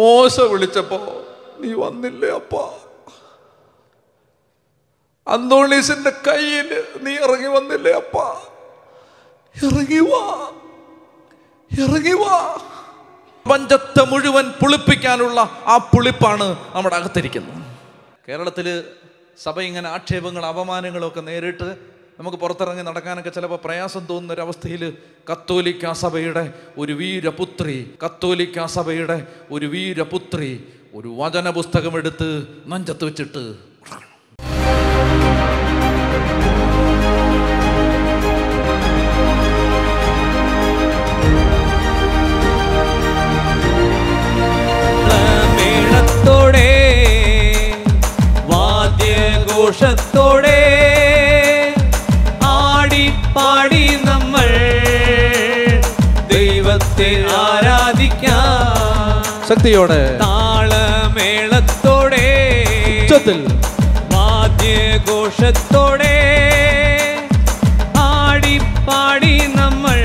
മോശ വിളിച്ചപ്പോ നീ വന്നില്ലേ അപ്പ അന്തോണീസിന്റെ കയ്യിൽ നീ ഇറങ്ങി വന്നില്ലേ അപ്പ ഇറങ്ങി വാ ഇറങ്ങി വാ പഞ്ചത്തെ മുഴുവൻ പുളിപ്പിക്കാനുള്ള ആ പുളിപ്പാണ് നമ്മുടെ അകത്തിരിക്കുന്നത് കേരളത്തില് സഭ ഇങ്ങനെ ആക്ഷേപങ്ങൾ അപമാനങ്ങളൊക്കെ നേരിട്ട് നമുക്ക് പുറത്തിറങ്ങി നടക്കാനൊക്കെ ചിലപ്പോൾ പ്രയാസം തോന്നുന്ന ഒരവസ്ഥയിൽ കത്തോലിക്ക സഭയുടെ ഒരു വീരപുത്രി കത്തോലിക്ക സഭയുടെ ഒരു വീരപുത്രി ഒരു വചന പുസ്തകം എടുത്ത് നഞ്ചത്ത് വെച്ചിട്ട് ഘോഷത്തോടെ ശക്തിയോടെ താളമേളത്തോടെ ഉച്ചത്തിൽ വാദ്യഘോഷത്തോടെ ആടിപ്പാടി നമ്മൾ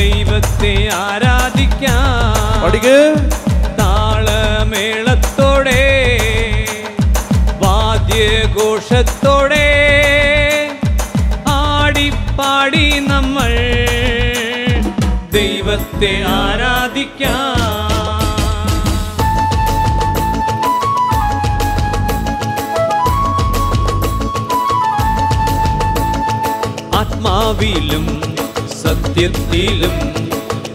ദൈവത്തെ ആരാധിക്കാം താളമേളത്തോടെ വാദ്യഘോഷത്തോടെ ദൈവത്തെ ആരാധിക്കാം ആത്മാവിലും സത്യത്തിലും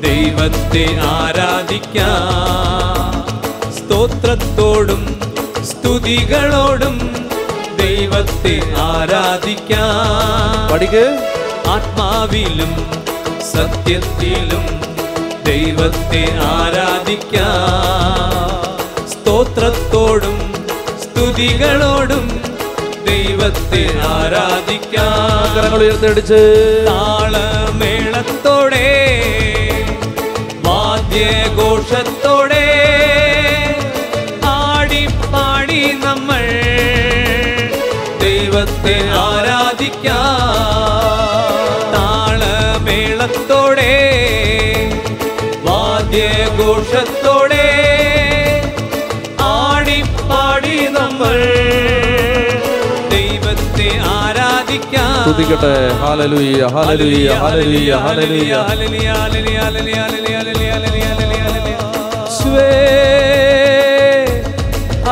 ദൈവത്തെ ആരാധിക്കാം സ്തോത്രത്തോടും സ്തുതികളോടും ദൈവത്തെ ആരാധിക്കാം പഠിക്ക് ആത്മാവിലും സത്യത്തിലും ദൈവത്തെ ആരാധിക്കാം സ്തോത്രത്തോടും സ്തുതികളോടും ദൈവത്തെ ആരാധിക്കാം ഉയർത്തടിച്ച് താളമേളത്തോടെ വാദ്യഘോഷത്തോടെ സന്തോഷത്തോടെ ആടിപ്പാടി നമ്മൾ ദൈവത്തെ ആരാധിക്കാം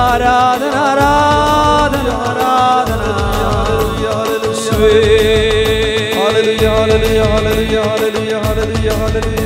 ആരാധന ആരാധന ആരാധന സ്വേ ഹാലലുയ ഹാലലുയ ഹാലലുയ ഹാലലുയ ഹാലലുയ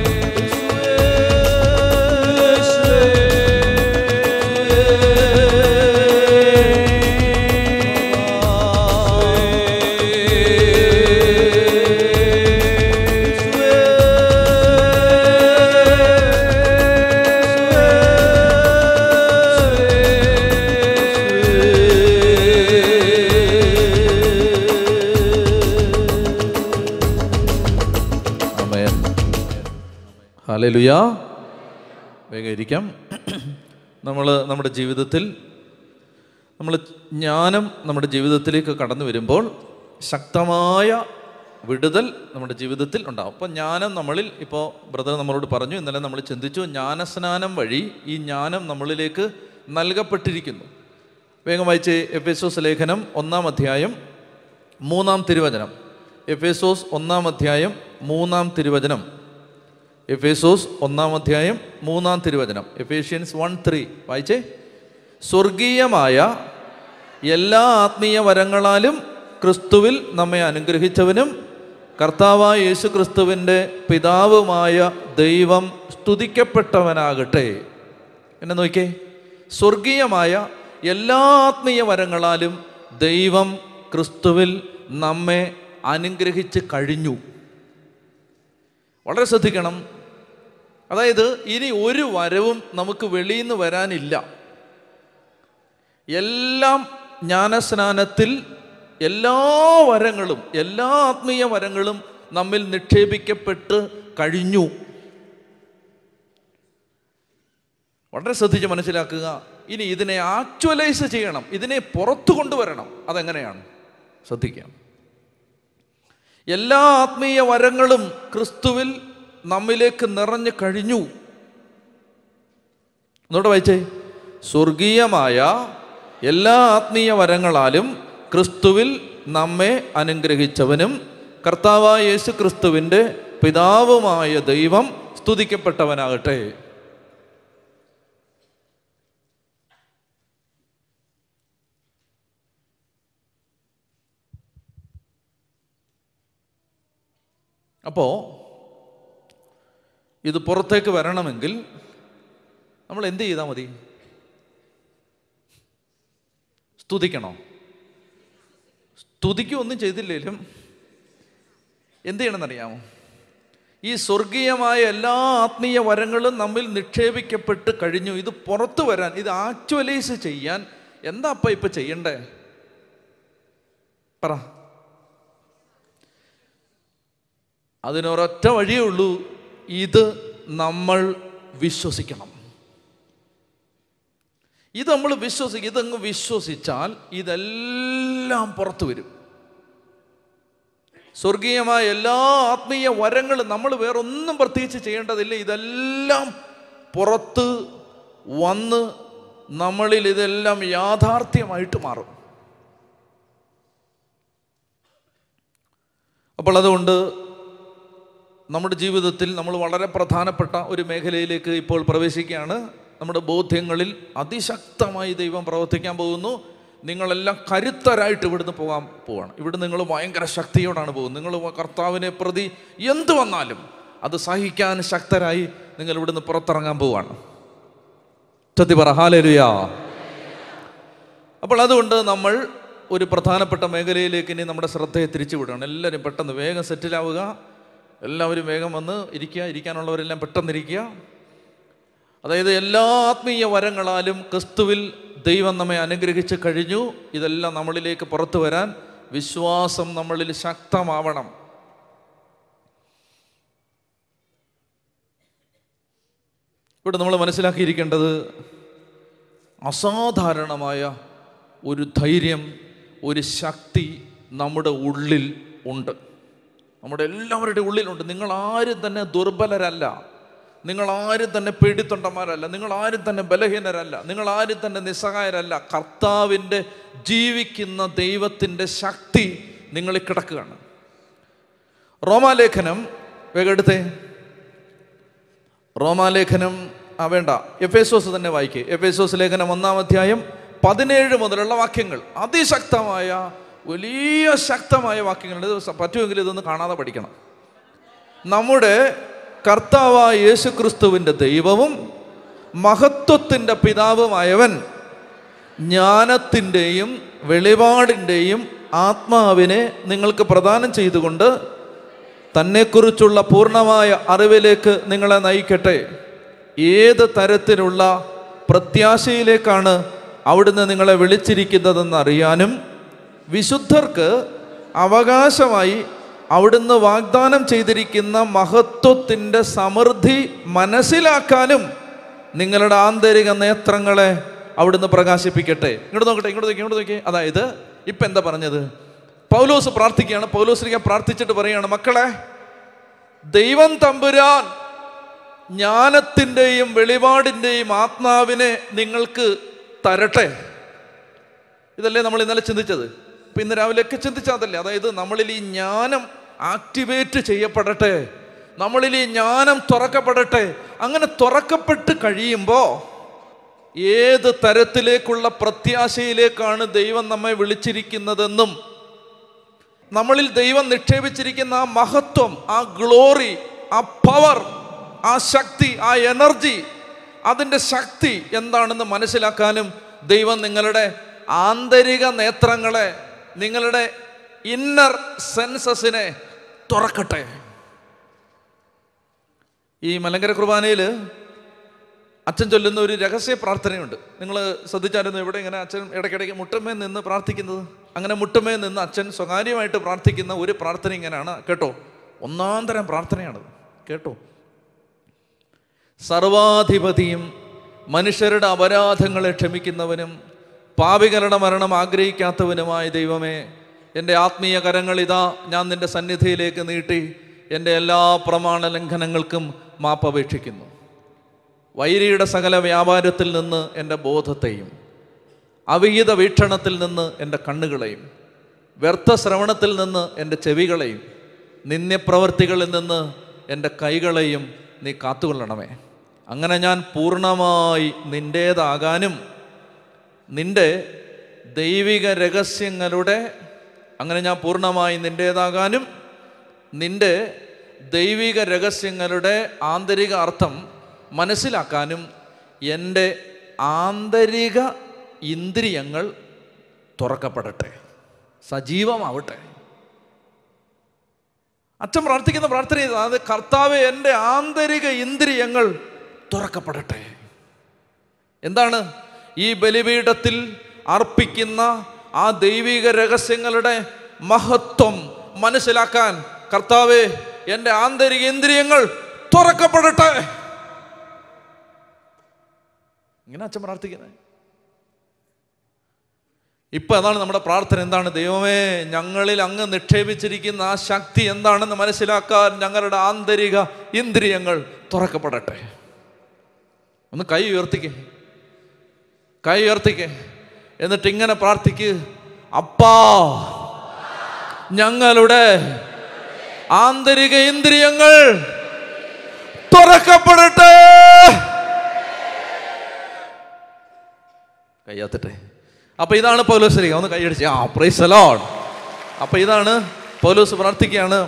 ഹലലുയാ വേഗം ഇരിക്കാം നമ്മൾ നമ്മുടെ ജീവിതത്തിൽ നമ്മൾ ജ്ഞാനം നമ്മുടെ ജീവിതത്തിലേക്ക് കടന്നു വരുമ്പോൾ ശക്തമായ വിടുതൽ നമ്മുടെ ജീവിതത്തിൽ ഉണ്ടാകും അപ്പോൾ ജ്ഞാനം നമ്മളിൽ ഇപ്പോൾ ബ്രദർ നമ്മളോട് പറഞ്ഞു ഇന്നലെ നമ്മൾ ചിന്തിച്ചു ജ്ഞാനസ്നാനം വഴി ഈ ജ്ഞാനം നമ്മളിലേക്ക് നൽകപ്പെട്ടിരിക്കുന്നു വേഗം വായിച്ച് എഫേസോസ് ലേഖനം ഒന്നാം അധ്യായം മൂന്നാം തിരുവചനം എഫേസോസ് ഒന്നാം അധ്യായം മൂന്നാം തിരുവചനം എഫേസോസ് ഒന്നാം അധ്യായം മൂന്നാം തിരുവചനം എഫേഷ്യൻസ് വൺ ത്രീ വായിച്ചേ സ്വർഗീയമായ എല്ലാ ആത്മീയ വരങ്ങളാലും ക്രിസ്തുവിൽ നമ്മെ അനുഗ്രഹിച്ചവനും കർത്താവായ യേശു ക്രിസ്തുവിൻ്റെ പിതാവുമായ ദൈവം സ്തുതിക്കപ്പെട്ടവനാകട്ടെ എന്നെ നോക്കിയേ സ്വർഗീയമായ എല്ലാ ആത്മീയ വരങ്ങളാലും ദൈവം ക്രിസ്തുവിൽ നമ്മെ അനുഗ്രഹിച്ച് കഴിഞ്ഞു വളരെ ശ്രദ്ധിക്കണം അതായത് ഇനി ഒരു വരവും നമുക്ക് വെളിയിൽ നിന്ന് വരാനില്ല എല്ലാം ജ്ഞാനസ്നാനത്തിൽ എല്ലാ വരങ്ങളും എല്ലാ ആത്മീയ വരങ്ങളും നമ്മിൽ നിക്ഷേപിക്കപ്പെട്ട് കഴിഞ്ഞു വളരെ ശ്രദ്ധിച്ച് മനസ്സിലാക്കുക ഇനി ഇതിനെ ആക്ച്വലൈസ് ചെയ്യണം ഇതിനെ പുറത്തു കൊണ്ടുവരണം അതെങ്ങനെയാണ് ശ്രദ്ധിക്കാം എല്ലാ ആത്മീയ വരങ്ങളും ക്രിസ്തുവിൽ നമ്മിലേക്ക് നിറഞ്ഞു കഴിഞ്ഞു എന്നോട്ട് വായിച്ചേ സ്വർഗീയമായ എല്ലാ ആത്മീയ വരങ്ങളാലും ക്രിസ്തുവിൽ നമ്മെ അനുഗ്രഹിച്ചവനും കർത്താവായ യേശു ക്രിസ്തുവിൻ്റെ പിതാവുമായ ദൈവം സ്തുതിക്കപ്പെട്ടവനാകട്ടെ അപ്പോൾ ഇത് പുറത്തേക്ക് വരണമെങ്കിൽ നമ്മൾ എന്ത് ചെയ്താൽ മതി സ്തുതിക്കണോ സ്തുതിക്കൊന്നും ചെയ്തില്ലെങ്കിലും എന്ത് ചെയ്യണമെന്നറിയാമോ ഈ സ്വർഗീയമായ എല്ലാ ആത്മീയ വരങ്ങളും നമ്മിൽ നിക്ഷേപിക്കപ്പെട്ട് കഴിഞ്ഞു ഇത് പുറത്തു വരാൻ ഇത് ആക്ച്വലൈസ് ചെയ്യാൻ എന്താ അപ്പം ഇപ്പം ചെയ്യണ്ടേ പറ അതിനൊരൊറ്റ വഴിയേ ഉള്ളൂ ഇത് നമ്മൾ വിശ്വസിക്കണം ഇത് നമ്മൾ വിശ്വസിക്കും ഇതങ്ങ് വിശ്വസിച്ചാൽ ഇതെല്ലാം പുറത്തു വരും സ്വർഗീയമായ എല്ലാ ആത്മീയ വരങ്ങളും നമ്മൾ വേറൊന്നും പ്രത്യേകിച്ച് ചെയ്യേണ്ടതില്ല ഇതെല്ലാം പുറത്ത് വന്ന് നമ്മളിൽ ഇതെല്ലാം യാഥാർത്ഥ്യമായിട്ട് മാറും അപ്പോൾ അതുകൊണ്ട് നമ്മുടെ ജീവിതത്തിൽ നമ്മൾ വളരെ പ്രധാനപ്പെട്ട ഒരു മേഖലയിലേക്ക് ഇപ്പോൾ പ്രവേശിക്കുകയാണ് നമ്മുടെ ബോധ്യങ്ങളിൽ അതിശക്തമായി ദൈവം പ്രവർത്തിക്കാൻ പോകുന്നു നിങ്ങളെല്ലാം കരുത്തരായിട്ട് ഇവിടുന്ന് പോകാൻ പോവാണ് ഇവിടെ നിങ്ങൾ ഭയങ്കര ശക്തിയോടാണ് പോകുന്നത് നിങ്ങൾ കർത്താവിനെ പ്രതി എന്തു വന്നാലും അത് സഹിക്കാൻ ശക്തരായി നിങ്ങൾ ഇവിടുന്ന് പുറത്തിറങ്ങാൻ പോവാണ് ചത്തി പറ ഹാലരുയാ അപ്പോൾ അതുകൊണ്ട് നമ്മൾ ഒരു പ്രധാനപ്പെട്ട മേഖലയിലേക്ക് ഇനി നമ്മുടെ ശ്രദ്ധയെ തിരിച്ചുവിടുകയാണ് എല്ലാവരും പെട്ടെന്ന് വേഗം സെറ്റിലാവുക എല്ലാവരും വേഗം വന്ന് ഇരിക്കുക ഇരിക്കാനുള്ളവരെല്ലാം പെട്ടെന്നിരിക്കുക അതായത് എല്ലാ ആത്മീയ വരങ്ങളാലും ക്രിസ്തുവിൽ ദൈവം നമ്മെ അനുഗ്രഹിച്ച് കഴിഞ്ഞു ഇതെല്ലാം നമ്മളിലേക്ക് പുറത്തു വരാൻ വിശ്വാസം നമ്മളിൽ ശക്തമാവണം ഇവിടെ നമ്മൾ മനസ്സിലാക്കിയിരിക്കേണ്ടത് അസാധാരണമായ ഒരു ധൈര്യം ഒരു ശക്തി നമ്മുടെ ഉള്ളിൽ ഉണ്ട് നമ്മുടെ എല്ലാവരുടെ ഉള്ളിലുണ്ട് നിങ്ങൾ ആരും തന്നെ ദുർബലരല്ല നിങ്ങൾ ആരും തന്നെ പേടിത്തൊണ്ടന്മാരല്ല നിങ്ങൾ ആരും തന്നെ ബലഹീനരല്ല നിങ്ങൾ ആരും തന്നെ നിസ്സഹായരല്ല കർത്താവിൻ്റെ ജീവിക്കുന്ന ദൈവത്തിൻ്റെ ശക്തി നിങ്ങളിൽ കിടക്കുകയാണ് റോമാലേഖനം വേഗം എടുത്തേ റോമാലേഖനം ആ വേണ്ട എഫേസോസ് തന്നെ വായിക്കുക എഫേസോസ് ലേഖനം ഒന്നാം അധ്യായം പതിനേഴ് മുതലുള്ള വാക്യങ്ങൾ അതിശക്തമായ വലിയ ശക്തമായ വാക്യങ്ങളുണ്ട് പറ്റുമെങ്കിൽ ഇതൊന്ന് കാണാതെ പഠിക്കണം നമ്മുടെ കർത്താവായ യേശു ക്രിസ്തുവിൻ്റെ ദൈവവും മഹത്വത്തിൻ്റെ പിതാവുമായവൻ ജ്ഞാനത്തിൻ്റെയും വെളിപാടിൻ്റെയും ആത്മാവിനെ നിങ്ങൾക്ക് പ്രദാനം ചെയ്തുകൊണ്ട് തന്നെക്കുറിച്ചുള്ള പൂർണ്ണമായ അറിവിലേക്ക് നിങ്ങളെ നയിക്കട്ടെ ഏത് തരത്തിലുള്ള പ്രത്യാശയിലേക്കാണ് അവിടുന്ന് നിങ്ങളെ വിളിച്ചിരിക്കുന്നതെന്ന് അറിയാനും വിശുദ്ധർക്ക് അവകാശമായി അവിടുന്ന് വാഗ്ദാനം ചെയ്തിരിക്കുന്ന മഹത്വത്തിൻ്റെ സമൃദ്ധി മനസ്സിലാക്കാനും നിങ്ങളുടെ ആന്തരിക നേത്രങ്ങളെ അവിടുന്ന് പ്രകാശിപ്പിക്കട്ടെ ഇങ്ങോട്ട് നോക്കട്ടെ ഇങ്ങോട്ട് നോക്കി ഇങ്ങോട്ട് നോക്കി അതായത് ഇപ്പം എന്താ പറഞ്ഞത് പൗലോസ് പ്രാർത്ഥിക്കുകയാണ് പൗലോസിലേക്ക് പ്രാർത്ഥിച്ചിട്ട് പറയുകയാണ് മക്കളെ ദൈവം തമ്പുരാൻ ജ്ഞാനത്തിൻ്റെയും വെളിപാടിൻ്റെയും ആത്മാവിനെ നിങ്ങൾക്ക് തരട്ടെ ഇതല്ലേ നമ്മൾ ഇന്നലെ ചിന്തിച്ചത് അപ്പം ഇന്ന് രാവിലെയൊക്കെ ചിന്തിച്ചാതല്ലേ അതായത് നമ്മളിൽ ഈ ജ്ഞാനം ആക്ടിവേറ്റ് ചെയ്യപ്പെടട്ടെ നമ്മളിൽ ഈ ജ്ഞാനം തുറക്കപ്പെടട്ടെ അങ്ങനെ തുറക്കപ്പെട്ട് കഴിയുമ്പോൾ ഏത് തരത്തിലേക്കുള്ള പ്രത്യാശയിലേക്കാണ് ദൈവം നമ്മെ വിളിച്ചിരിക്കുന്നതെന്നും നമ്മളിൽ ദൈവം നിക്ഷേപിച്ചിരിക്കുന്ന ആ മഹത്വം ആ ഗ്ലോറി ആ പവർ ആ ശക്തി ആ എനർജി അതിൻ്റെ ശക്തി എന്താണെന്ന് മനസ്സിലാക്കാനും ദൈവം നിങ്ങളുടെ ആന്തരിക നേത്രങ്ങളെ നിങ്ങളുടെ ഇന്നർ സെൻസസിനെ തുറക്കട്ടെ ഈ മലങ്കര കുർബാനയിൽ അച്ഛൻ ചൊല്ലുന്ന ഒരു രഹസ്യ പ്രാർത്ഥനയുണ്ട് നിങ്ങൾ ശ്രദ്ധിച്ചായിരുന്നു ഇവിടെ ഇങ്ങനെ അച്ഛൻ ഇടയ്ക്കിടയ്ക്ക് മുട്ടമ്മേ നിന്ന് പ്രാർത്ഥിക്കുന്നത് അങ്ങനെ മുട്ടമ്മേ നിന്ന് അച്ഛൻ സ്വകാര്യമായിട്ട് പ്രാർത്ഥിക്കുന്ന ഒരു പ്രാർത്ഥന ഇങ്ങനെയാണ് കേട്ടോ ഒന്നാം തരം പ്രാർത്ഥനയാണത് കേട്ടോ സർവാധിപതിയും മനുഷ്യരുടെ അപരാധങ്ങളെ ക്ഷമിക്കുന്നവനും പാപികളുടെ മരണം ആഗ്രഹിക്കാത്തവനുമായ ദൈവമേ എൻ്റെ ആത്മീയ കരങ്ങൾ ഇതാ ഞാൻ നിൻ്റെ സന്നിധിയിലേക്ക് നീട്ടി എൻ്റെ എല്ലാ പ്രമാണ ലംഘനങ്ങൾക്കും മാപ്പപേക്ഷിക്കുന്നു വൈരിയുടെ സകല വ്യാപാരത്തിൽ നിന്ന് എൻ്റെ ബോധത്തെയും അവിഹിത വീക്ഷണത്തിൽ നിന്ന് എൻ്റെ കണ്ണുകളെയും വ്യർത്ഥ ശ്രവണത്തിൽ നിന്ന് എൻ്റെ ചെവികളെയും നിന്ദ്യപ്രവൃത്തികളിൽ നിന്ന് എൻ്റെ കൈകളെയും നീ കാത്തുകൊള്ളണമേ അങ്ങനെ ഞാൻ പൂർണ്ണമായി നിൻ്റേതാകാനും നിന്റെ ദൈവിക രഹസ്യങ്ങളുടെ അങ്ങനെ ഞാൻ പൂർണ്ണമായി നിൻ്റേതാകാനും നിൻ്റെ ദൈവിക രഹസ്യങ്ങളുടെ ആന്തരിക അർത്ഥം മനസ്സിലാക്കാനും എൻ്റെ ആന്തരിക ഇന്ദ്രിയങ്ങൾ തുറക്കപ്പെടട്ടെ സജീവമാവട്ടെ അച്ഛൻ പ്രാർത്ഥിക്കുന്ന പ്രാർത്ഥന അതായത് കർത്താവ് എൻ്റെ ആന്തരിക ഇന്ദ്രിയങ്ങൾ തുറക്കപ്പെടട്ടെ എന്താണ് ഈ ബലിപീഠത്തിൽ അർപ്പിക്കുന്ന ആ ദൈവിക രഹസ്യങ്ങളുടെ മഹത്വം മനസ്സിലാക്കാൻ കർത്താവ് എൻ്റെ ആന്തരിക ഇന്ദ്രിയങ്ങൾ തുറക്കപ്പെടട്ടെ ഇങ്ങനെ അച്ഛൻ പ്രാർത്ഥിക്കുന്നത് ഇപ്പൊ അതാണ് നമ്മുടെ പ്രാർത്ഥന എന്താണ് ദൈവമേ ഞങ്ങളിൽ അങ്ങ് നിക്ഷേപിച്ചിരിക്കുന്ന ആ ശക്തി എന്താണെന്ന് മനസ്സിലാക്കാൻ ഞങ്ങളുടെ ആന്തരിക ഇന്ദ്രിയങ്ങൾ തുറക്കപ്പെടട്ടെ ഒന്ന് കൈ ഉയർത്തിക്കേ കൈ ഉയർത്തിക്കേ എന്നിട്ട് ഇങ്ങനെ പ്രാർത്ഥിക്ക് അപ്പാ ഞങ്ങളുടെ ആന്തരിക ഇന്ദ്രിയങ്ങൾ തുറക്കപ്പെടട്ടെ കയ്യാത്തട്ടെ അപ്പൊ ഇതാണ് പൗലോസ് ഒന്ന് കൈയടിച്ച് ആ പ്രൈസ് അലോൺ അപ്പൊ ഇതാണ് പൗലോസ് പ്രാർത്ഥിക്കുകയാണ്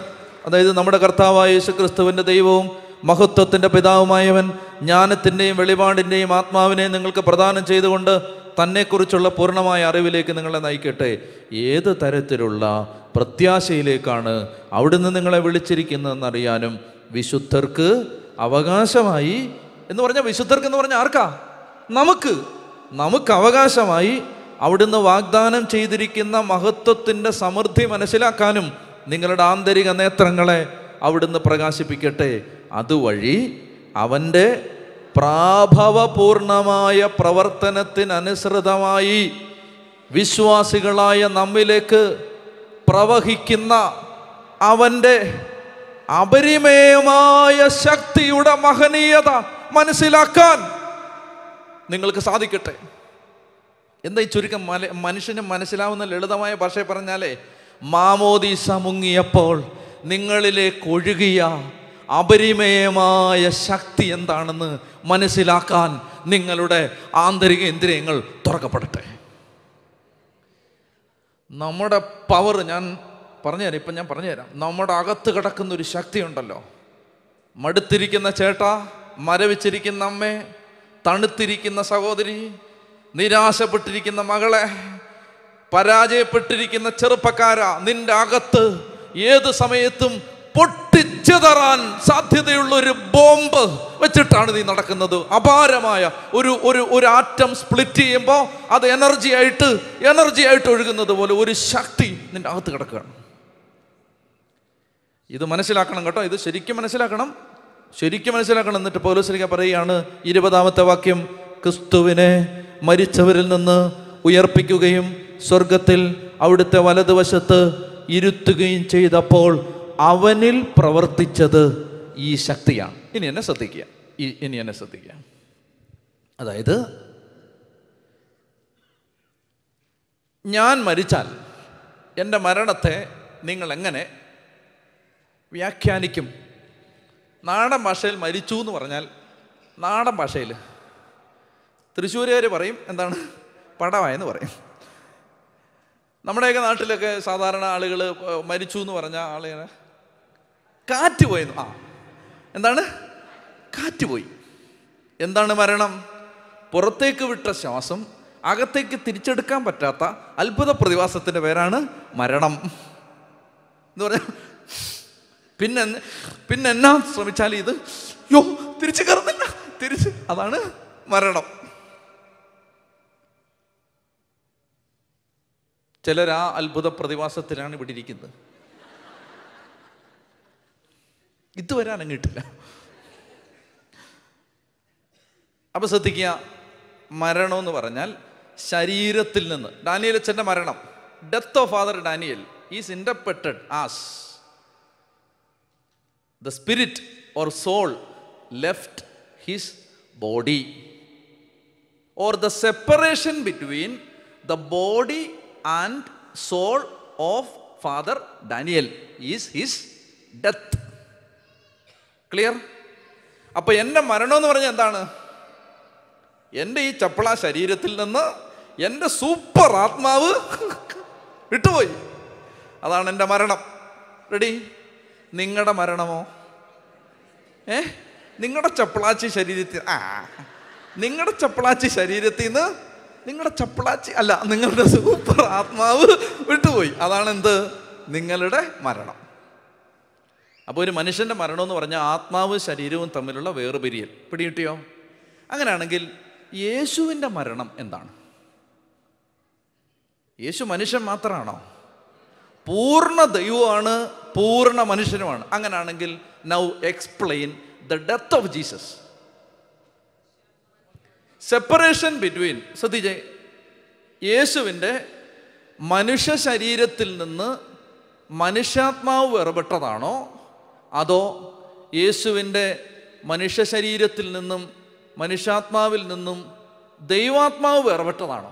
അതായത് നമ്മുടെ കർത്താവായ യേശു ക്രിസ്തുവിന്റെ ദൈവവും മഹത്വത്തിൻ്റെ പിതാവുമായവൻ ജ്ഞാനത്തിൻ്റെയും വെളിപാടിൻ്റെയും ആത്മാവിനെ നിങ്ങൾക്ക് പ്രദാനം ചെയ്തുകൊണ്ട് തന്നെക്കുറിച്ചുള്ള പൂർണ്ണമായ അറിവിലേക്ക് നിങ്ങളെ നയിക്കട്ടെ ഏത് തരത്തിലുള്ള പ്രത്യാശയിലേക്കാണ് അവിടുന്ന് നിങ്ങളെ വിളിച്ചിരിക്കുന്നതെന്നറിയാനും വിശുദ്ധർക്ക് അവകാശമായി എന്ന് പറഞ്ഞാൽ വിശുദ്ധർക്ക് എന്ന് പറഞ്ഞാൽ ആർക്കാ നമുക്ക് നമുക്ക് അവകാശമായി അവിടുന്ന് വാഗ്ദാനം ചെയ്തിരിക്കുന്ന മഹത്വത്തിൻ്റെ സമൃദ്ധി മനസ്സിലാക്കാനും നിങ്ങളുടെ ആന്തരിക നേത്രങ്ങളെ അവിടുന്ന് പ്രകാശിപ്പിക്കട്ടെ അതുവഴി അവൻ്റെ പ്രാഭവപൂർണമായ പ്രവർത്തനത്തിനനുസൃതമായി വിശ്വാസികളായ നമ്മിലേക്ക് പ്രവഹിക്കുന്ന അവൻ്റെ അപരിമേയമായ ശക്തിയുടെ മഹനീയത മനസ്സിലാക്കാൻ നിങ്ങൾക്ക് സാധിക്കട്ടെ എന്താ ഈ ചുരുക്കം മനുഷ്യന് മനസ്സിലാവുന്ന ലളിതമായ ഭാഷയെ പറഞ്ഞാലേ മാമോദീസ മുങ്ങിയപ്പോൾ നിങ്ങളിലേക്ക് ഒഴുകിയ അപരിമയമായ ശക്തി എന്താണെന്ന് മനസ്സിലാക്കാൻ നിങ്ങളുടെ ആന്തരിക ഇന്ദ്രിയങ്ങൾ തുറക്കപ്പെടട്ടെ നമ്മുടെ പവർ ഞാൻ പറഞ്ഞുതരാം ഇപ്പം ഞാൻ പറഞ്ഞുതരാം നമ്മുടെ അകത്ത് കിടക്കുന്ന ഒരു ശക്തി ഉണ്ടല്ലോ മടുത്തിരിക്കുന്ന ചേട്ട മരവിച്ചിരിക്കുന്ന അമ്മേ തണുത്തിരിക്കുന്ന സഹോദരി നിരാശപ്പെട്ടിരിക്കുന്ന മകളെ പരാജയപ്പെട്ടിരിക്കുന്ന ചെറുപ്പക്കാര നിന്റെ അകത്ത് ഏത് സമയത്തും പൊട്ടി പൊട്ടിച്ചിതറാൻ സാധ്യതയുള്ള ഒരു ബോംബ് വെച്ചിട്ടാണ് നീ നടക്കുന്നത് അപാരമായ ഒരു ഒരു ഒരു ആറ്റം സ്പ്ലിറ്റ് ചെയ്യുമ്പോൾ അത് എനർജി ആയിട്ട് എനർജി ആയിട്ട് ഒഴുകുന്നത് പോലെ ഒരു ശക്തി നിൻ്റെ അകത്ത് കിടക്കുകയാണ് ഇത് മനസ്സിലാക്കണം കേട്ടോ ഇത് ശരിക്കും മനസ്സിലാക്കണം ശരിക്കും മനസ്സിലാക്കണം എന്നിട്ട് പൗലോസ്ലിക്ക പറയുകയാണ് ഇരുപതാമത്തെ വാക്യം ക്രിസ്തുവിനെ മരിച്ചവരിൽ നിന്ന് ഉയർപ്പിക്കുകയും സ്വർഗത്തിൽ അവിടുത്തെ വലതുവശത്ത് ഇരുത്തുകയും ചെയ്തപ്പോൾ അവനിൽ പ്രവർത്തിച്ചത് ഈ ശക്തിയാണ് ഇനി എന്നെ ശ്രദ്ധിക്കുക ഈ ഇനി എന്നെ ശ്രദ്ധിക്കുക അതായത് ഞാൻ മരിച്ചാൽ എൻ്റെ മരണത്തെ നിങ്ങൾ എങ്ങനെ വ്യാഖ്യാനിക്കും നാടൻ ഭാഷയിൽ മരിച്ചു എന്ന് പറഞ്ഞാൽ നാടൻ ഭാഷയിൽ തൃശ്ശൂരുകാർ പറയും എന്താണ് പടവായെന്ന് പറയും നമ്മുടെയൊക്കെ നാട്ടിലൊക്കെ സാധാരണ ആളുകൾ മരിച്ചു എന്ന് പറഞ്ഞാൽ ആളിങ്ങനെ കാറ്റ് പോയി ആ എന്താണ് കാറ്റ് പോയി എന്താണ് മരണം പുറത്തേക്ക് വിട്ട ശ്വാസം അകത്തേക്ക് തിരിച്ചെടുക്കാൻ പറ്റാത്ത അത്ഭുത പ്രതിഭാസത്തിൻ്റെ പേരാണ് മരണം എന്ന് പറയാം പിന്നെ പിന്നെ എന്നാ ശ്രമിച്ചാൽ ഇത് യോ തിരിച്ചു കയറുന്നില്ല തിരിച്ച് അതാണ് മരണം ചിലർ ആ അത്ഭുത പ്രതിഭാസത്തിലാണ് ഇവിടെ ഇരിക്കുന്നത് ഇതുവരെ അനങ്ങിയിട്ടില്ല അപ്പോൾ ശ്രദ്ധിക്കുക മരണം എന്ന് പറഞ്ഞാൽ ശരീരത്തിൽ നിന്ന് ഡാനിയൽ അച്ഛൻ്റെ മരണം death of father Daniel is interpreted as the spirit or soul left his body or the separation between the body and soul of father Daniel is his death clear അപ്പോൾ എൻ്റെ മരണം എന്ന് പറഞ്ഞാൽ എന്താണ് എൻ്റെ ഈ ചപ്പള ശരീരത്തിൽ നിന്ന് എൻ്റെ സൂപ്പർ ആത്മാവ് വിട്ടുപോയി അതാണ് എൻ്റെ മരണം റെഡി നിങ്ങളുടെ മരണമോ ഏ നിങ്ങളുടെ ചപ്പളാച്ചി ശരീരത്തിൽ ആ നിങ്ങളുടെ ചപ്പളാച്ചി ശരീരത്തിൽ നിന്ന് നിങ്ങളുടെ ചപ്പളാച്ചി അല്ല നിങ്ങളുടെ സൂപ്പർ ആത്മാവ് വിട്ടുപോയി അതാണ് എന്ത് നിങ്ങളുടെ മരണം അപ്പോൾ ഒരു മനുഷ്യൻ്റെ മരണം എന്ന് പറഞ്ഞാൽ ആത്മാവ് ശരീരവും തമ്മിലുള്ള വേർപിരിയൽ പിടികിട്ടിയോ അങ്ങനെയാണെങ്കിൽ യേശുവിൻ്റെ മരണം എന്താണ് യേശു മനുഷ്യൻ മാത്രമാണോ പൂർണ്ണ ദൈവമാണ് പൂർണ്ണ മനുഷ്യനുമാണ് അങ്ങനെയാണെങ്കിൽ now explain the death of Jesus separation between ശ്രദ്ധിച്ചേ യേശുവിൻ്റെ മനുഷ്യ ശരീരത്തിൽ നിന്ന് മനുഷ്യാത്മാവ് വേർപെട്ടതാണോ അതോ യേശുവിൻ്റെ മനുഷ്യ ശരീരത്തിൽ നിന്നും മനുഷ്യാത്മാവിൽ നിന്നും ദൈവാത്മാവ് വേർപെട്ടതാണോ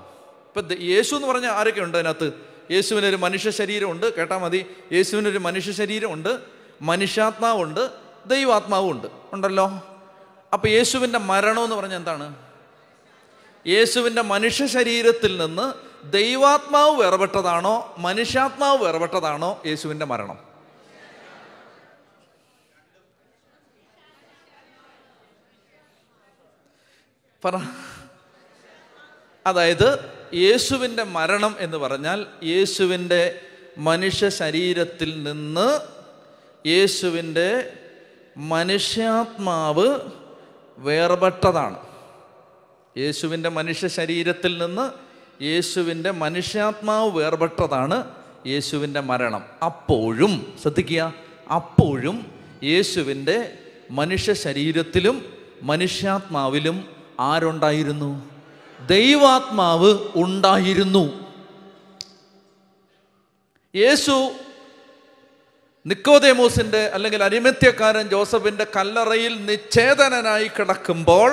ഇപ്പം യേശു എന്ന് പറഞ്ഞാൽ ആരൊക്കെ ഉണ്ട് അതിനകത്ത് യേശുവിനൊരു മനുഷ്യ ശരീരമുണ്ട് കേട്ടാൽ മതി യേശുവിനൊരു മനുഷ്യ ശരീരമുണ്ട് മനുഷ്യാത്മാവുണ്ട് ഉണ്ട് ഉണ്ടല്ലോ അപ്പോൾ യേശുവിൻ്റെ മരണം എന്ന് പറഞ്ഞാൽ എന്താണ് യേശുവിൻ്റെ മനുഷ്യ ശരീരത്തിൽ നിന്ന് ദൈവാത്മാവ് വേർപെട്ടതാണോ മനുഷ്യാത്മാവ് വേർപെട്ടതാണോ യേശുവിൻ്റെ മരണം പറ അതായത് യേശുവിൻ്റെ മരണം എന്ന് പറഞ്ഞാൽ യേശുവിൻ്റെ മനുഷ്യ ശരീരത്തിൽ നിന്ന് യേശുവിൻ്റെ മനുഷ്യാത്മാവ് വേർപെട്ടതാണ് യേശുവിൻ്റെ മനുഷ്യ ശരീരത്തിൽ നിന്ന് യേശുവിൻ്റെ മനുഷ്യാത്മാവ് വേർപെട്ടതാണ് യേശുവിൻ്റെ മരണം അപ്പോഴും ശ്രദ്ധിക്കുക അപ്പോഴും യേശുവിൻ്റെ മനുഷ്യ ശരീരത്തിലും മനുഷ്യാത്മാവിലും ആരുണ്ടായിരുന്നു ദൈവാത്മാവ് ഉണ്ടായിരുന്നു യേശു നിക്കോദേമോസിൻ്റെ അല്ലെങ്കിൽ അരിമത്യക്കാരൻ ജോസഫിൻ്റെ കല്ലറയിൽ നിച്ഛേദനായി കിടക്കുമ്പോൾ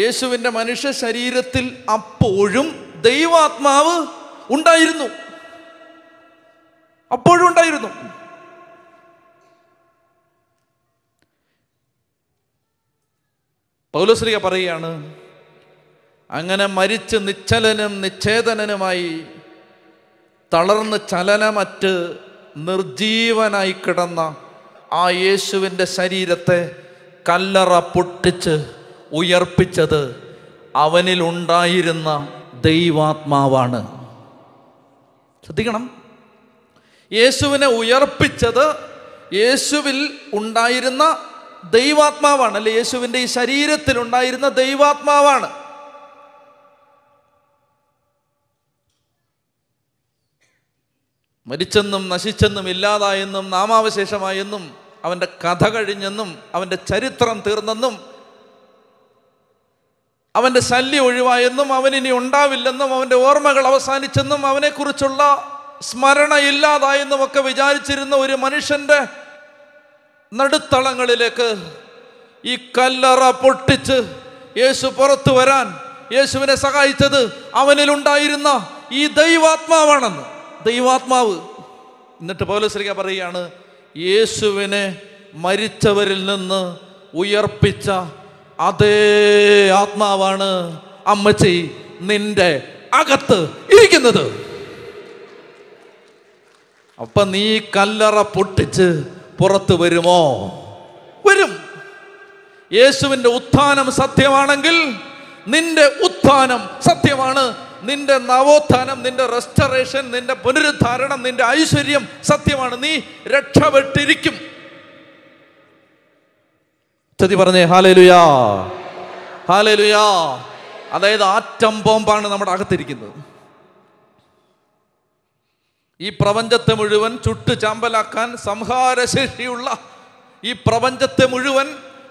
യേശുവിൻ്റെ മനുഷ്യ ശരീരത്തിൽ അപ്പോഴും ദൈവാത്മാവ് ഉണ്ടായിരുന്നു അപ്പോഴും ഉണ്ടായിരുന്നു പൗലശ്രീക പറയുകയാണ് അങ്ങനെ മരിച്ച് നിശ്ചലനും നിശ്ചേതനനുമായി തളർന്ന് ചലനമറ്റ് നിർജീവനായി കിടന്ന ആ യേശുവിൻ്റെ ശരീരത്തെ കല്ലറ പൊട്ടിച്ച് ഉയർപ്പിച്ചത് അവനിലുണ്ടായിരുന്ന ദൈവാത്മാവാണ് ശ്രദ്ധിക്കണം യേശുവിനെ ഉയർപ്പിച്ചത് യേശുവിൽ ഉണ്ടായിരുന്ന ദൈവാത്മാവാണ് അല്ലെ യേശുവിൻ്റെ ഈ ശരീരത്തിൽ ഉണ്ടായിരുന്ന ദൈവാത്മാവാണ് മരിച്ചെന്നും നശിച്ചെന്നും ഇല്ലാതായെന്നും നാമാവശേഷമായെന്നും അവൻ്റെ കഥ കഴിഞ്ഞെന്നും അവൻ്റെ ചരിത്രം തീർന്നെന്നും അവൻ്റെ ശല്യം ഒഴിവായെന്നും അവനിനി ഉണ്ടാവില്ലെന്നും അവൻ്റെ ഓർമ്മകൾ അവസാനിച്ചെന്നും അവനെക്കുറിച്ചുള്ള സ്മരണ ഇല്ലാതായെന്നും ഒക്കെ വിചാരിച്ചിരുന്ന ഒരു മനുഷ്യൻ്റെ നടുത്തളങ്ങളിലേക്ക് ഈ കല്ലറ പൊട്ടിച്ച് യേശു പുറത്തു വരാൻ യേശുവിനെ സഹായിച്ചത് അവനിലുണ്ടായിരുന്ന ഈ ദൈവാത്മാവാണെന്ന് ദൈവാത്മാവ് എന്നിട്ട് പൗലശ്രീക പറയുകയാണ് യേശുവിനെ മരിച്ചവരിൽ നിന്ന് ഉയർപ്പിച്ച അതേ ആത്മാവാണ് അമ്മച്ചി നിന്റെ അകത്ത് ഇരിക്കുന്നത് അപ്പൊ നീ കല്ലറ പൊട്ടിച്ച് പുറത്തു വരുമോ വരും യേശുവിൻ്റെ ഉത്ഥാനം സത്യമാണെങ്കിൽ നിന്റെ ഉത്ഥാനം സത്യമാണ് നിന്റെ നവോത്ഥാനം നിന്റെ റെസ്റ്ററേഷൻ നിന്റെ പുനരുദ്ധാരണം നിന്റെ ഐശ്വര്യം സത്യമാണ് നീ രക്ഷപ്പെട്ടിരിക്കും ചതി പറഞ്ഞേ ഹാലലുയാ ഹാലലുയാ അതായത് ആറ്റം ബോംബാണ് നമ്മുടെ അകത്തിരിക്കുന്നത് ഈ പ്രപഞ്ചത്തെ മുഴുവൻ ചുട്ട് ചാമ്പലാക്കാൻ സംഹാരശേഷിയുള്ള ഈ പ്രപഞ്ചത്തെ മുഴുവൻ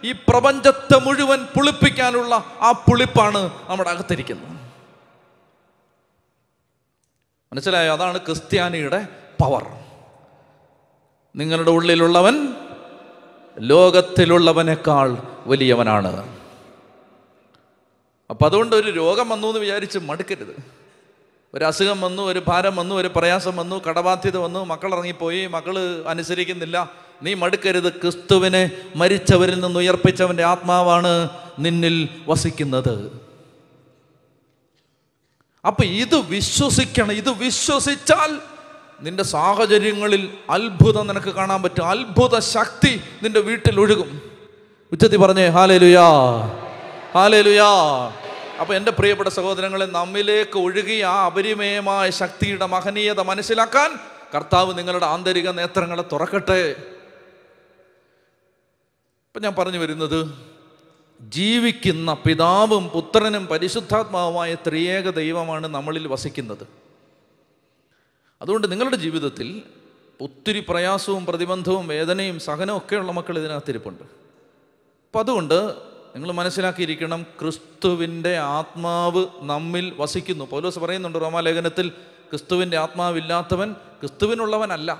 ഈ പ്രപഞ്ചത്തെ മുഴുവൻ പുളിപ്പിക്കാനുള്ള ആ പുളിപ്പാണ് നമ്മുടെ അകത്തിരിക്കുന്നത് മനസ്സിലായോ അതാണ് ക്രിസ്ത്യാനിയുടെ പവർ നിങ്ങളുടെ ഉള്ളിലുള്ളവൻ ലോകത്തിലുള്ളവനേക്കാൾ വലിയവനാണ് അപ്പം അതുകൊണ്ട് ഒരു രോഗം വന്നു എന്ന് വിചാരിച്ച് മടുക്കരുത് ഒരു അസുഖം വന്നു ഒരു ഭാരം വന്നു ഒരു പ്രയാസം വന്നു കടബാധ്യത വന്നു മക്കൾ ഇറങ്ങിപ്പോയി മക്കൾ അനുസരിക്കുന്നില്ല നീ മടുക്കരുത് ക്രിസ്തുവിനെ മരിച്ചവരിൽ നിന്ന് ഉയർപ്പിച്ചവൻ്റെ ആത്മാവാണ് നിന്നിൽ വസിക്കുന്നത് അപ്പൊ ഇത് വിശ്വസിക്കണം ഇത് വിശ്വസിച്ചാൽ നിന്റെ സാഹചര്യങ്ങളിൽ അത്ഭുതം നിനക്ക് കാണാൻ പറ്റും അത്ഭുത ശക്തി നിന്റെ വീട്ടിൽ ഒഴുകും ഉച്ചത്തി പറഞ്ഞേ ഹാലേലുയാ ഹാലേലുയാ അപ്പോൾ എൻ്റെ പ്രിയപ്പെട്ട സഹോദരങ്ങളെ നമ്മിലേക്ക് ഒഴുകിയ ആ അപരിമയമായ ശക്തിയുടെ മഹനീയത മനസ്സിലാക്കാൻ കർത്താവ് നിങ്ങളുടെ ആന്തരിക നേത്രങ്ങളെ തുറക്കട്ടെ ഇപ്പൊ ഞാൻ പറഞ്ഞു വരുന്നത് ജീവിക്കുന്ന പിതാവും പുത്രനും പരിശുദ്ധാത്മാവുമായ ത്രിയേക ദൈവമാണ് നമ്മളിൽ വസിക്കുന്നത് അതുകൊണ്ട് നിങ്ങളുടെ ജീവിതത്തിൽ ഒത്തിരി പ്രയാസവും പ്രതിബന്ധവും വേദനയും സഹനവും ഒക്കെയുള്ള മക്കൾ ഇതിനകത്തിരിപ്പുണ്ട് അപ്പം അതുകൊണ്ട് നിങ്ങൾ മനസ്സിലാക്കിയിരിക്കണം ക്രിസ്തുവിൻ്റെ ആത്മാവ് നമ്മിൽ വസിക്കുന്നു പൗലോസ് പറയുന്നുണ്ട് റോമാലേഖനത്തിൽ ക്രിസ്തുവിൻ്റെ ആത്മാവില്ലാത്തവൻ ക്രിസ്തുവിനുള്ളവനല്ല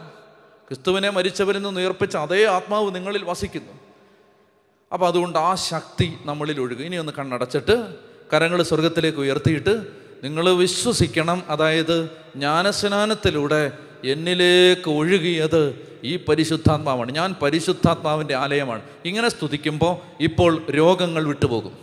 ക്രിസ്തുവിനെ മരിച്ചവരിൽ നിന്ന് ഉയർപ്പിച്ച അതേ ആത്മാവ് നിങ്ങളിൽ വസിക്കുന്നു അപ്പോൾ അതുകൊണ്ട് ആ ശക്തി നമ്മളിൽ ഒഴുകും ഇനി ഒന്ന് കണ്ണടച്ചിട്ട് കരങ്ങൾ സ്വർഗത്തിലേക്ക് ഉയർത്തിയിട്ട് നിങ്ങൾ വിശ്വസിക്കണം അതായത് ജ്ഞാനസ്നാനത്തിലൂടെ എന്നിലേക്ക് ഒഴുകിയത് ഈ പരിശുദ്ധാത്മാവാണ് ഞാൻ പരിശുദ്ധാത്മാവിൻ്റെ ആലയമാണ് ഇങ്ങനെ സ്തുതിക്കുമ്പോൾ ഇപ്പോൾ രോഗങ്ങൾ വിട്ടുപോകും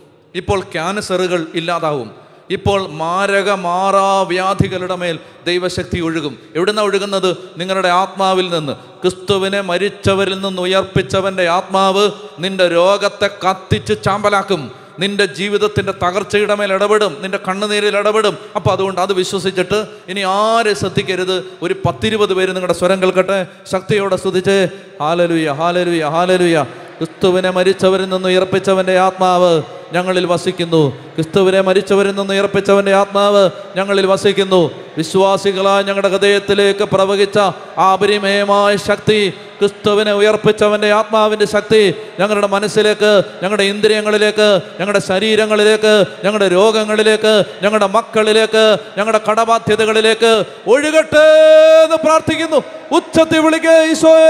ഇപ്പോൾ ക്യാൻസറുകൾ ഇല്ലാതാവും ഇപ്പോൾ മാരക മാറാവ്യാധികളുടെ മേൽ ദൈവശക്തി ഒഴുകും എവിടുന്ന ഒഴുകുന്നത് നിങ്ങളുടെ ആത്മാവിൽ നിന്ന് ക്രിസ്തുവിനെ മരിച്ചവരിൽ നിന്ന് ഉയർപ്പിച്ചവൻ്റെ ആത്മാവ് നിന്റെ രോഗത്തെ കത്തിച്ച് ചാമ്പലാക്കും നിന്റെ ജീവിതത്തിൻ്റെ തകർച്ചയുടെ മേൽ ഇടപെടും നിന്റെ കണ്ണുനീരിൽ ഇടപെടും അപ്പോൾ അതുകൊണ്ട് അത് വിശ്വസിച്ചിട്ട് ഇനി ആരെ ശ്രദ്ധിക്കരുത് ഒരു പത്തിരുപത് പേര് നിങ്ങളുടെ സ്വരം കേൾക്കട്ടെ ശക്തിയോടെ ശ്രദ്ധിച്ച് ഹാലലുയ ഹാലലുയ ഹാലലുയ ക്രിസ്തുവിനെ മരിച്ചവരിൽ നിന്ന് ഉയർപ്പിച്ചവൻ്റെ ആത്മാവ് ഞങ്ങളിൽ വസിക്കുന്നു ക്രിസ്തുവിനെ മരിച്ചവരിൽ നിന്ന് ഉയർപ്പിച്ചവൻ്റെ ആത്മാവ് ഞങ്ങളിൽ വസിക്കുന്നു വിശ്വാസികളായ ഞങ്ങളുടെ ഹൃദയത്തിലേക്ക് പ്രവഹിച്ച ആപരിമയമായ ശക്തി ക്രിസ്തുവിനെ ഉയർപ്പിച്ചവൻ്റെ ആത്മാവിൻ്റെ ശക്തി ഞങ്ങളുടെ മനസ്സിലേക്ക് ഞങ്ങളുടെ ഇന്ദ്രിയങ്ങളിലേക്ക് ഞങ്ങളുടെ ശരീരങ്ങളിലേക്ക് ഞങ്ങളുടെ രോഗങ്ങളിലേക്ക് ഞങ്ങളുടെ മക്കളിലേക്ക് ഞങ്ങളുടെ കടബാധ്യതകളിലേക്ക് ഒഴുകട്ടെ എന്ന് പ്രാർത്ഥിക്കുന്നു ഉച്ചത്തി വിളിക്കേ ഈശോയേ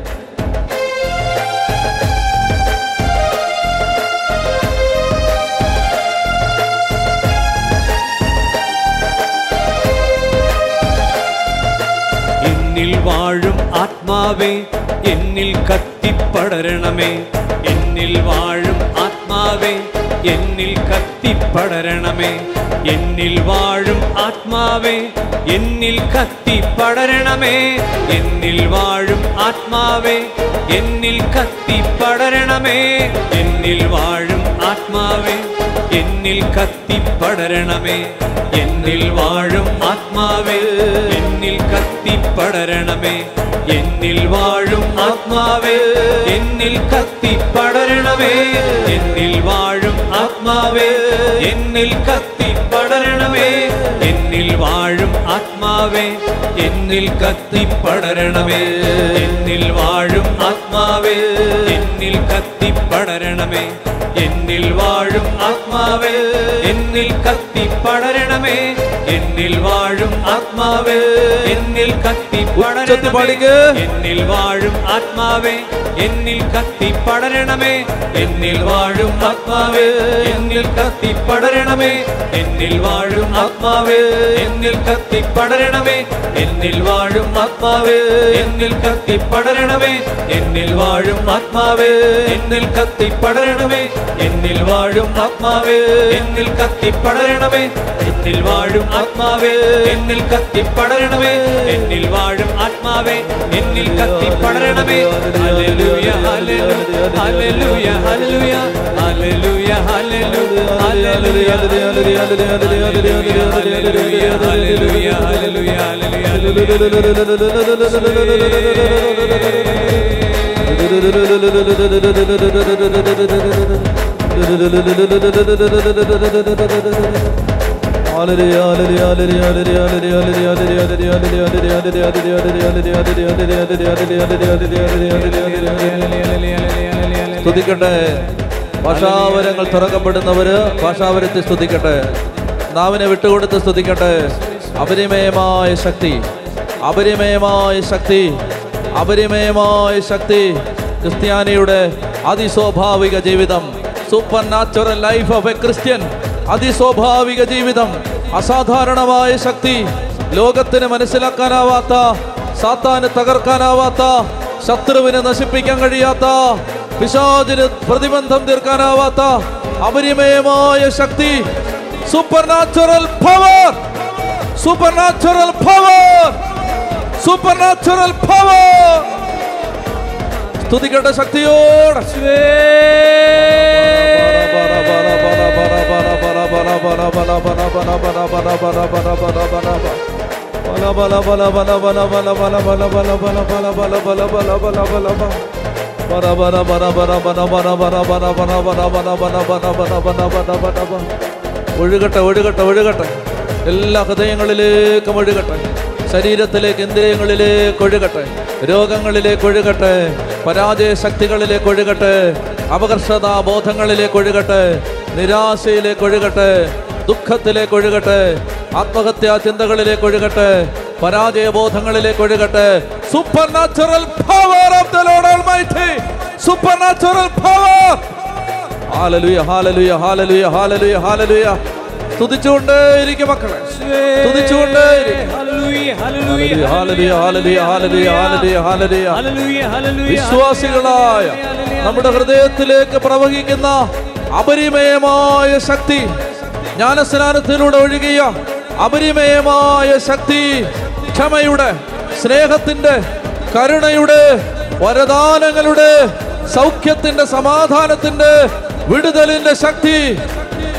ஆத்மாவே என்னில் கத்தி படரணமே என்னில் வாழும் ஆத்மாவே என்னில் கத்தி படரணமே என்னில் வாழும் ஆத்மாவே என்னில் கத்தி படரணமே என்னில் வாழும் ஆத்மாவே என்னில் கத்தி படரணமே என்னில் வாழும் ஆத்மாவே என்னில் கத்தி படரணமே என்னில் வாழும் ஆத்மாவே என்னில் കത്തിപ്പടരണമേ എന്നിൽ വാഴും ആത്മാവേ എന്നിൽ കത്തിപ്പടരണമേ എന്നിൽ വാഴും ആത്മാവേ എന്നിൽ കത്തിപ്പടരണമേ എന്നിൽ വാഴും ആത്മാവേ എന്നിൽ കത്തിപ്പടരണമേ എന്നിൽ വാഴും ആത്മാവേ എന്നിൽ കത്തിപ്പടരണമേ എന്നിൽ വാഴും ആത്മാവേ എന്നിൽ കത്തിപ്പടരണമേ എന്നിൽ വാഴും ആത്മാവേ എന്നിൽ കത്തിപ്പടരണമേ എന്നിൽ വാഴും ആത്മാവേ എന്നിൽ കത്തിപ്പടരണമേ എന്നിൽ വാഴും ആത്മാവേ എന്നിൽ കത്തിപ്പടരണമേ എന്നിൽ വാഴും ആത്മാവേ എന്നിൽ കത്തിപ്പടരണമേ എന്നിൽ വാഴും ആത്മാവേ എന്നിൽ കത്തിപ്പടരണമേ എന്നിൽ വാഴും ആത്മാവേ എന്നിൽ കത്തിപ്പടരണമേ എന്നിൽ വാഴും ആത്മാവേ എന്നിൽ കത്തിപ്പടരണമേ എന്നിൽ വാഴും ആത്മാവേ എന്നിൽ കത്തിപ്പടരണമേ എന്നിൽ വാഴും ആത്മാവേ എന്നിൽ കത്തിപ്പടരണമേ hallelujah hallelujah hallelujah hallelujah hallelujah hallelujah hallelujah hallelujah hallelujah hallelujah hallelujah hallelujah hallelujah സ്തുതിക്കട്ടെ ഭാഷാവരങ്ങൾ തുറക്കപ്പെടുന്നവര് ഭാഷാവരത്തെ സ്തുതിക്കട്ടെ നാവിനെ വിട്ടുകൊടുത്ത് സ്തുതിക്കട്ടെ അപരിമയമായ ശക്തി അപരിമയമായ ശക്തി അപരിമയമായ ശക്തി ക്രിസ്ത്യാനിയുടെ അതിസ്വാഭാവിക ജീവിതം supernatural life of a Christian അതിസ്വാഭാവിക ജീവിതം അസാധാരണമായ ശക്തി ലോകത്തിന് മനസ്സിലാക്കാനാവാത്ത സാത്താന് തകർക്കാനാവാത്ത ശത്രുവിനെ നശിപ്പിക്കാൻ കഴിയാത്ത പിശാചിന് പ്രതിബന്ധം തീർക്കാനാവാത്ത അപരിമയമായ ശക്തി supernatural power supernatural power supernatural power സ്തുതികളുടെ ശക്തിയോടെ ഒഴുകട്ടെ ഒഴുകട്ടെ ഒഴുകട്ടെ എല്ലാ ഹൃദയങ്ങളിലേക്കും ഒഴുകട്ടെ ശരീരത്തിലേക്ക് ഇന്ദ്രിയങ്ങളിലേക്ക് ഒഴുകട്ടെ രോഗങ്ങളിലേക്ക് ഒഴുകട്ടെ പരാജയ ശക്തികളിലേക്ക് ഒഴുകട്ടെ അപകർഷതാ ബോധങ്ങളിലേക്ക് ഒഴുകട്ടെ നിരാശയിലേക്ക് ഒഴുകട്ടെ ദുഃഖത്തിലേക്ക് ഒഴുകട്ടെ ആത്മഹത്യാ ചിന്തകളിലേക്ക് ഒഴുകട്ടെ പരാജയ ബോധങ്ങളിലേക്ക് ഒഴുകട്ടെ supernatural power of the Lord almighty supernatural power hallelujah hallelujah hallelujah hallelujah hallelujah സ്തുതിച്ചുകൊണ്ട് മക്കളെ വിശ്വാസികളായ നമ്മുടെ ഹൃദയത്തിലേക്ക് പ്രവഹിക്കുന്ന അപരിമയമായ ശക്തി ജ്ഞാനസ്നാനത്തിലൂടെ ഒഴുകിയ അപരിമയമായ ശക്തി ക്ഷമയുടെ സ്നേഹത്തിന്റെ കരുണയുടെ വരദാനങ്ങളുടെ സൗഖ്യത്തിന്റെ സമാധാനത്തിന്റെ വിടുതലിന്റെ ശക്തി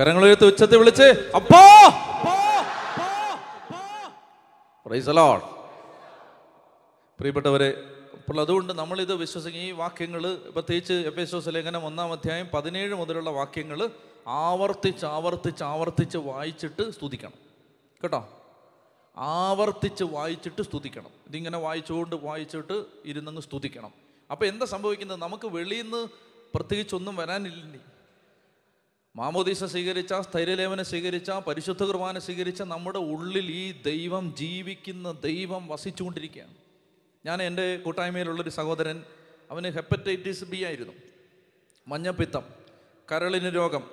ഉയർത്തി ഉച്ചത്തിൽ വിളിച്ച് അപ്പോ പ്രിയപ്പെട്ടവരെ അപ്പോൾ അതുകൊണ്ട് നമ്മളിത് വിശ്വസിക്കും ഈ വാക്യങ്ങൾ പ്രത്യേകിച്ച് എപ്പേശോസ് ലേഖനം ഒന്നാം അധ്യായം പതിനേഴ് മുതലുള്ള വാക്യങ്ങൾ ആവർത്തിച്ച് ആവർത്തിച്ച് ആവർത്തിച്ച് വായിച്ചിട്ട് സ്തുതിക്കണം കേട്ടോ ആവർത്തിച്ച് വായിച്ചിട്ട് സ്തുതിക്കണം ഇതിങ്ങനെ വായിച്ചുകൊണ്ട് വായിച്ചിട്ട് ഇരുന്നങ്ങ് സ്തുതിക്കണം അപ്പോൾ എന്താ സംഭവിക്കുന്നത് നമുക്ക് വെളിയിൽ നിന്ന് പ്രത്യേകിച്ചൊന്നും വരാനില്ലേ മാമോദീസ സ്വീകരിച്ച സ്ഥൈര്യലേവനെ സ്വീകരിച്ച പരിശുദ്ധ കുർബാന സ്വീകരിച്ച നമ്മുടെ ഉള്ളിൽ ഈ ദൈവം ജീവിക്കുന്ന ദൈവം വസിച്ചുകൊണ്ടിരിക്കുകയാണ് ഞാൻ എൻ്റെ കൂട്ടായ്മയിലുള്ളൊരു സഹോദരൻ അവന് ഹെപ്പറ്റൈറ്റിസ് ബി ആയിരുന്നു മഞ്ഞപ്പിത്തം കരളിന് രോഗം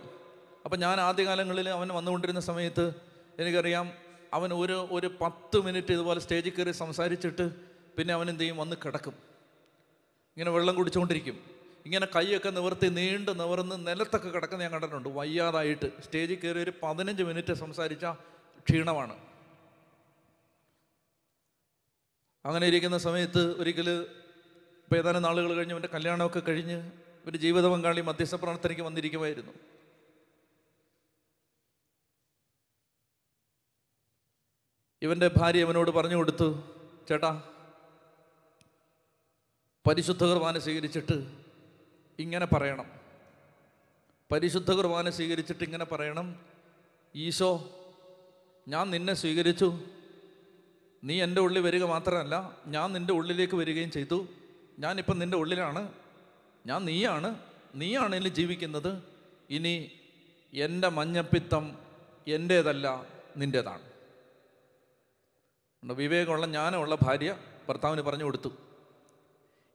അപ്പം ഞാൻ ആദ്യകാലങ്ങളിൽ അവൻ വന്നുകൊണ്ടിരുന്ന സമയത്ത് എനിക്കറിയാം അവൻ ഒരു ഒരു പത്ത് മിനിറ്റ് ഇതുപോലെ സ്റ്റേജിൽ കയറി സംസാരിച്ചിട്ട് പിന്നെ അവൻ എന്ത് ചെയ്യും വന്ന് കിടക്കും ഇങ്ങനെ വെള്ളം കുടിച്ചുകൊണ്ടിരിക്കും ഇങ്ങനെ കൈയൊക്കെ നിവർത്തി നീണ്ട് നിവർന്ന് നിലത്തൊക്കെ കിടക്കുന്ന ഞാൻ കണ്ടിട്ടുണ്ട് വയ്യാതായിട്ട് സ്റ്റേജിൽ കയറി ഒരു പതിനഞ്ച് മിനിറ്റ് സംസാരിച്ച ക്ഷീണമാണ് അങ്ങനെ ഇരിക്കുന്ന സമയത്ത് ഒരിക്കൽ ഇപ്പം ഏതാനും നാളുകൾ കഴിഞ്ഞ് അവൻ്റെ കല്യാണമൊക്കെ കഴിഞ്ഞ് ഒരു ജീവിത പങ്കാളി മധ്യസ്ഥ പ്രവർത്തനയ്ക്ക് വന്നിരിക്കുമായിരുന്നു ഇവൻ്റെ ഭാര്യ അവനോട് പറഞ്ഞു കൊടുത്തു ചേട്ടാ പരിശുദ്ധ കുർബാന സ്വീകരിച്ചിട്ട് ഇങ്ങനെ പറയണം പരിശുദ്ധ കുർബാന സ്വീകരിച്ചിട്ട് ഇങ്ങനെ പറയണം ഈശോ ഞാൻ നിന്നെ സ്വീകരിച്ചു നീ എൻ്റെ ഉള്ളിൽ വരിക മാത്രമല്ല ഞാൻ നിൻ്റെ ഉള്ളിലേക്ക് വരികയും ചെയ്തു ഞാനിപ്പം നിൻ്റെ ഉള്ളിലാണ് ഞാൻ നീയാണ് നീയാണ് ഇതിൽ ജീവിക്കുന്നത് ഇനി എൻ്റെ മഞ്ഞപ്പിത്തം എൻ്റേതല്ല നിൻ്റേതാണ് വിവേകമുള്ള ഞാനുള്ള ഭാര്യ ഭർത്താവിന് പറഞ്ഞു കൊടുത്തു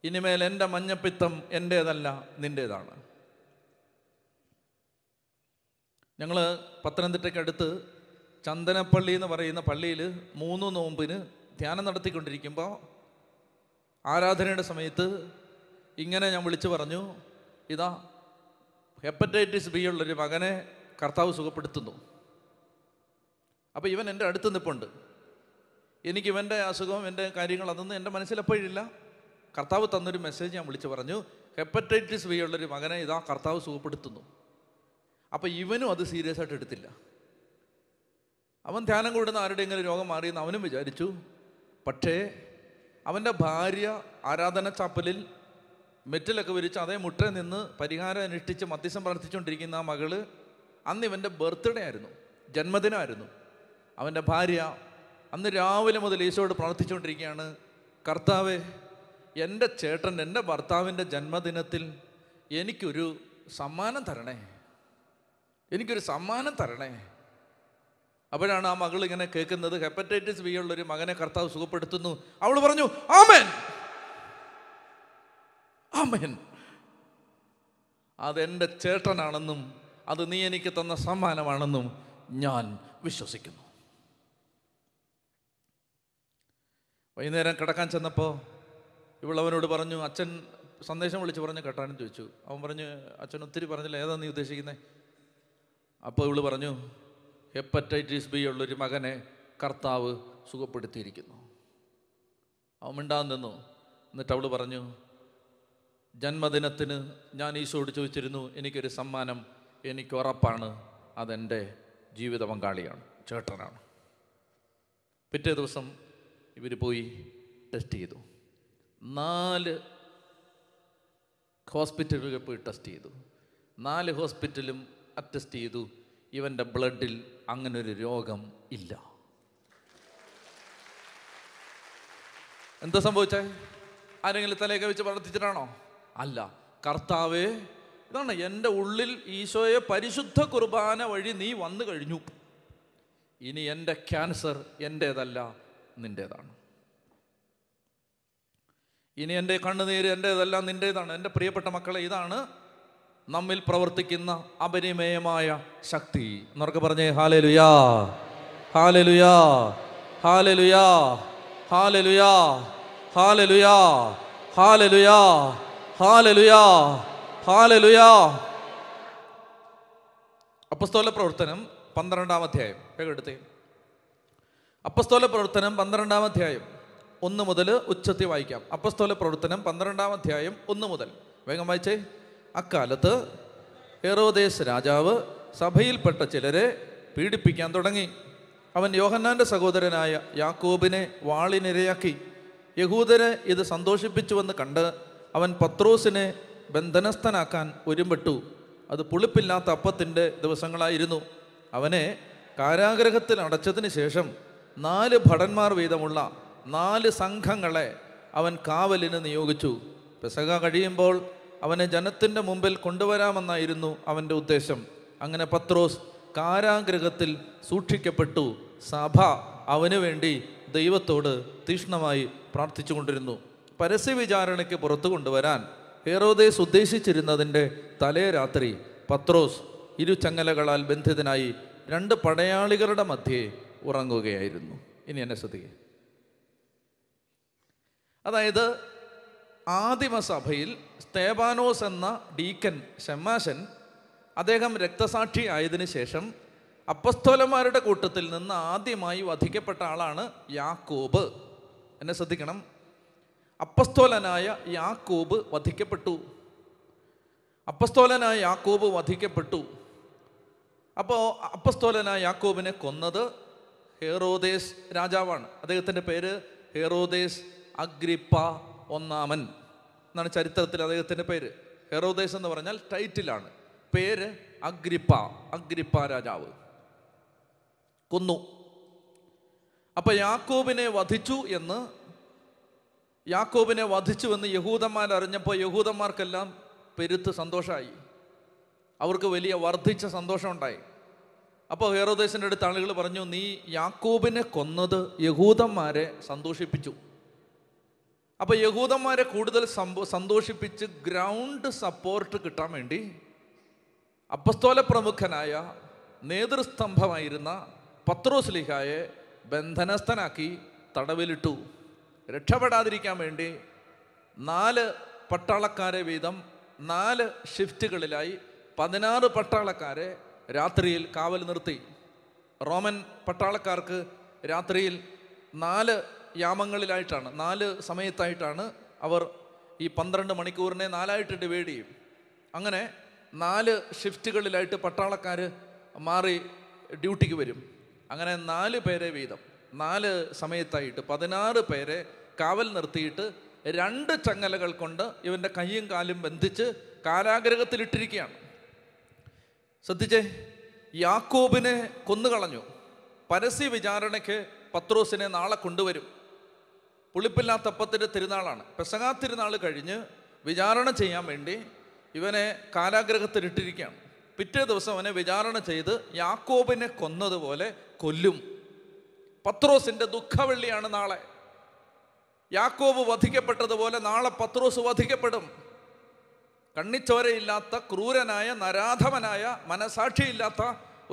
ഇനിമേൽ എൻ്റെ മഞ്ഞപ്പിത്തം എൻ്റേതല്ല നിൻ്റേതാണ് ഞങ്ങൾ പത്തനംതിട്ടയ്ക്കടുത്ത് ചന്ദനപ്പള്ളി എന്ന് പറയുന്ന പള്ളിയിൽ മൂന്ന് നോമ്പിന് ധ്യാനം നടത്തിക്കൊണ്ടിരിക്കുമ്പോൾ ആരാധനയുടെ സമയത്ത് ഇങ്ങനെ ഞാൻ വിളിച്ചു പറഞ്ഞു ഇതാ ഹെപ്പറ്റൈറ്റിസ് ബി ഉള്ളൊരു മകനെ കർത്താവ് സുഖപ്പെടുത്തുന്നു അപ്പോൾ ഇവൻ എൻ്റെ അടുത്ത് നിൽപ്പുണ്ട് എനിക്ക് അസുഖം എൻ്റെ കാര്യങ്ങൾ അതൊന്നും എൻ്റെ മനസ്സിലെപ്പോഴില്ല കർത്താവ് തന്നൊരു മെസ്സേജ് ഞാൻ വിളിച്ച് പറഞ്ഞു ഹെപ്പറ്റൈറ്റിസ് വി ഉള്ളൊരു മകനെ ഇതാ കർത്താവ് സുഖപ്പെടുത്തുന്നു അപ്പോൾ ഇവനും അത് സീരിയസ് ആയിട്ട് എടുത്തില്ല അവൻ ധ്യാനം കൂടുന്ന ആരുടെയെങ്കിലും രോഗം മാറിയെന്ന് അവനും വിചാരിച്ചു പക്ഷേ അവൻ്റെ ഭാര്യ ആരാധന ചാപ്പലിൽ മെറ്റിലൊക്കെ വിരിച്ച് അതേ മുട്ട നിന്ന് പരിഹാരം അനുഷ്ഠിച്ച് മധ്യസ്ഥം പ്രാർത്ഥിച്ചുകൊണ്ടിരിക്കുന്ന ആ മകള് അന്ന് ഇവൻ്റെ ബർത്ത്ഡേ ആയിരുന്നു ജന്മദിനമായിരുന്നു അവൻ്റെ ഭാര്യ അന്ന് രാവിലെ മുതൽ ഈശോയോട് പ്രാർത്ഥിച്ചുകൊണ്ടിരിക്കുകയാണ് കർത്താവെ എൻ്റെ ചേട്ടൻ എൻ്റെ ഭർത്താവിൻ്റെ ജന്മദിനത്തിൽ എനിക്കൊരു സമ്മാനം തരണേ എനിക്കൊരു സമ്മാനം തരണേ അപ്പോഴാണ് ആ മകൾ ഇങ്ങനെ കേൾക്കുന്നത് ഹെപ്പറ്റൈറ്റിസ് ബി ഉള്ളൊരു മകനെ കർത്താവ് സുഖപ്പെടുത്തുന്നു അവൾ പറഞ്ഞു ആമേൻ ആമേൻ അതെൻ്റെ ചേട്ടനാണെന്നും അത് നീ എനിക്ക് തന്ന സമ്മാനമാണെന്നും ഞാൻ വിശ്വസിക്കുന്നു വൈകുന്നേരം കിടക്കാൻ ചെന്നപ്പോൾ ഇവളവനോട് പറഞ്ഞു അച്ഛൻ സന്ദേശം വിളിച്ച് പറഞ്ഞു കെട്ടാനും ചോദിച്ചു അവൻ പറഞ്ഞു അച്ഛൻ ഒത്തിരി പറഞ്ഞില്ല ഏതാ നീ ഉദ്ദേശിക്കുന്നത് അപ്പോൾ ഇവള് പറഞ്ഞു ഹെപ്പറ്റൈറ്റിസ് ബി ഉള്ളൊരു മകനെ കർത്താവ് സുഖപ്പെടുത്തിയിരിക്കുന്നു അവൻ മിണ്ടാൻ നിന്നു എന്നിട്ട് അവൾ പറഞ്ഞു ജന്മദിനത്തിന് ഞാൻ ഈശോട് ചോദിച്ചിരുന്നു എനിക്കൊരു സമ്മാനം എനിക്ക് ഉറപ്പാണ് അതെൻ്റെ ജീവിത പങ്കാളിയാണ് ചേട്ടനാണ് പിറ്റേ ദിവസം ഇവർ പോയി ടെസ്റ്റ് ചെയ്തു നാല് ഹോസ്പിറ്റലുകൾ പോയി ടെസ്റ്റ് ചെയ്തു നാല് ഹോസ്പിറ്റലും അറ്റസ്റ്റ് ചെയ്തു ഇവൻ്റെ ബ്ലഡിൽ അങ്ങനൊരു രോഗം ഇല്ല എന്താ സംഭവിച്ചേ ആരെങ്കിലും തലയൊക്കെ വെച്ച് പ്രവർത്തിച്ചിട്ടാണോ അല്ല കർത്താവേ ഇതാണ് എൻ്റെ ഉള്ളിൽ ഈശോയെ പരിശുദ്ധ കുർബാന വഴി നീ വന്നു കഴിഞ്ഞു ഇനി എൻ്റെ ക്യാൻസർ എൻ്റേതല്ല നിൻ്റേതാണ് ഇനി എൻ്റെ കണ്ണുനീര് എൻ്റേതെല്ലാം നിൻ്റേതാണ് എൻ്റെ പ്രിയപ്പെട്ട മക്കളെ ഇതാണ് നമ്മിൽ പ്രവർത്തിക്കുന്ന അപരിമേയമായ ശക്തി എന്നൊക്കെ പറഞ്ഞേ hallelujah hallelujah hallelujah hallelujah hallelujah hallelujah hallelujah hallelujah അപ്പസ്തോല പ്രവർത്തനം പന്ത്രണ്ടാം അധ്യായം കേൾക്കെടുത്തേ അപ്പസ്തോല പ്രവർത്തനം പന്ത്രണ്ടാം അധ്യായം ഒന്ന് മുതൽ ഉച്ചത്തി വായിക്കാം അപ്പസ്തോല പ്രവർത്തനം പന്ത്രണ്ടാം അധ്യായം ഒന്ന് മുതൽ വേഗം വായിച്ചേ അക്കാലത്ത് ഹെറോദേശ് രാജാവ് സഭയിൽപ്പെട്ട ചിലരെ പീഡിപ്പിക്കാൻ തുടങ്ങി അവൻ യോഹന്നാൻ്റെ സഹോദരനായ യാക്കോബിനെ വാളിനിരയാക്കി യഹൂദരെ ഇത് സന്തോഷിപ്പിച്ചുവെന്ന് കണ്ട് അവൻ പത്രോസിനെ ബന്ധനസ്ഥനാക്കാൻ ഒരുമ്പെട്ടു അത് പുളിപ്പില്ലാത്ത അപ്പത്തിൻ്റെ ദിവസങ്ങളായിരുന്നു അവനെ കാരാഗ്രഹത്തിൽ അടച്ചതിന് ശേഷം നാല് ഭടന്മാർ വീതമുള്ള നാല് സംഘങ്ങളെ അവൻ കാവലിന് നിയോഗിച്ചു പെസക കഴിയുമ്പോൾ അവനെ ജനത്തിൻ്റെ മുമ്പിൽ കൊണ്ടുവരാമെന്നായിരുന്നു അവൻ്റെ ഉദ്ദേശം അങ്ങനെ പത്രോസ് കാരാഗ്രഹത്തിൽ സൂക്ഷിക്കപ്പെട്ടു സഭ അവന് വേണ്ടി ദൈവത്തോട് തീക്ഷ്ണമായി പ്രാർത്ഥിച്ചുകൊണ്ടിരുന്നു പരസ്യ വിചാരണയ്ക്ക് പുറത്തു കൊണ്ടുവരാൻ ഹേറോദേസ് ഉദ്ദേശിച്ചിരുന്നതിൻ്റെ തലേ രാത്രി പത്രോസ് ഇരുചങ്ങലകളാൽ ബന്ധിതനായി രണ്ട് പടയാളികളുടെ മധ്യേ ഉറങ്ങുകയായിരുന്നു ഇനി എന്നെ ശ്രദ്ധിക്കുക അതായത് ആദിമസഭയിൽ സ്തേബാനോസ് എന്ന ഡീക്കൻ ഷമ്മാശൻ അദ്ദേഹം രക്തസാക്ഷി ആയതിനു ശേഷം അപ്പസ്തോലന്മാരുടെ കൂട്ടത്തിൽ നിന്ന് ആദ്യമായി വധിക്കപ്പെട്ട ആളാണ് യാക്കോബ് എന്നെ ശ്രദ്ധിക്കണം അപ്പസ്തോലനായ യാക്കോബ് വധിക്കപ്പെട്ടു അപ്പസ്തോലനായ യാക്കോബ് വധിക്കപ്പെട്ടു അപ്പോൾ അപ്പസ്തോലനായ യാക്കോബിനെ കൊന്നത് ഹേറോദേശ് രാജാവാണ് അദ്ദേഹത്തിൻ്റെ പേര് ഹേറോദേശ് അഗ്രിപ്പ ഒന്നാമൻ എന്നാണ് ചരിത്രത്തിൽ അദ്ദേഹത്തിൻ്റെ പേര് ഹെറോദേശ് എന്ന് പറഞ്ഞാൽ ടൈറ്റിലാണ് പേര് അഗ്രിപ്പ അഗ്രിപ്പ രാജാവ് കൊന്നു അപ്പൊ യാക്കോബിനെ വധിച്ചു എന്ന് യാക്കോബിനെ വധിച്ചു എന്ന് യഹൂദന്മാർ അറിഞ്ഞപ്പോൾ യഹൂദന്മാർക്കെല്ലാം പെരുത്ത് സന്തോഷമായി അവർക്ക് വലിയ വർദ്ധിച്ച സന്തോഷമുണ്ടായി അപ്പോൾ ഹേറോദേശിൻ്റെ അടുത്ത് ആളുകൾ പറഞ്ഞു നീ യാക്കോബിനെ കൊന്നത് യഹൂദന്മാരെ സന്തോഷിപ്പിച്ചു അപ്പോൾ യഹൂദന്മാരെ കൂടുതൽ സന്തോഷിപ്പിച്ച് ഗ്രൗണ്ട് സപ്പോർട്ട് കിട്ടാൻ വേണ്ടി അപ്പസ്തോല പ്രമുഖനായ നേതൃസ്തംഭമായിരുന്ന പത്രോസ്ലിഹായെ ബന്ധനസ്ഥനാക്കി തടവിലിട്ടു രക്ഷപ്പെടാതിരിക്കാൻ വേണ്ടി നാല് പട്ടാളക്കാരെ വീതം നാല് ഷിഫ്റ്റുകളിലായി പതിനാറ് പട്ടാളക്കാരെ രാത്രിയിൽ കാവൽ നിർത്തി റോമൻ പട്ടാളക്കാർക്ക് രാത്രിയിൽ നാല് യാമങ്ങളിലായിട്ടാണ് നാല് സമയത്തായിട്ടാണ് അവർ ഈ പന്ത്രണ്ട് മണിക്കൂറിനെ നാലായിട്ട് ഡിവൈഡ് ചെയ്യും അങ്ങനെ നാല് ഷിഫ്റ്റുകളിലായിട്ട് പട്ടാളക്കാർ മാറി ഡ്യൂട്ടിക്ക് വരും അങ്ങനെ നാല് പേരെ വീതം നാല് സമയത്തായിട്ട് പതിനാറ് പേരെ കാവൽ നിർത്തിയിട്ട് രണ്ട് ചങ്ങലകൾ കൊണ്ട് ഇവൻ്റെ കൈയും കാലും ബന്ധിച്ച് കാലാഗ്രഹത്തിലിട്ടിരിക്കുകയാണ് ശ്രദ്ധിച്ചേ യാക്കോബിനെ കൊന്നുകളഞ്ഞു പരസ്യ വിചാരണയ്ക്ക് പത്രോസിനെ നാളെ കൊണ്ടുവരും പുളിപ്പില്ലാത്തപ്പത്തിൻ്റെ തിരുനാളാണ് പെസകാ തിരുനാൾ കഴിഞ്ഞ് വിചാരണ ചെയ്യാൻ വേണ്ടി ഇവനെ കാരാഗ്രഹത്തിലിട്ടിരിക്കുകയാണ് പിറ്റേ ദിവസം അവനെ വിചാരണ ചെയ്ത് യാക്കോബിനെ കൊന്നതുപോലെ കൊല്ലും പത്രോസിൻ്റെ ദുഃഖവെള്ളിയാണ് നാളെ യാക്കോബ് വധിക്കപ്പെട്ടതുപോലെ നാളെ പത്രോസ് വധിക്കപ്പെടും കണ്ണിച്ചോരയില്ലാത്ത ക്രൂരനായ നരാധവനായ മനസാക്ഷിയില്ലാത്ത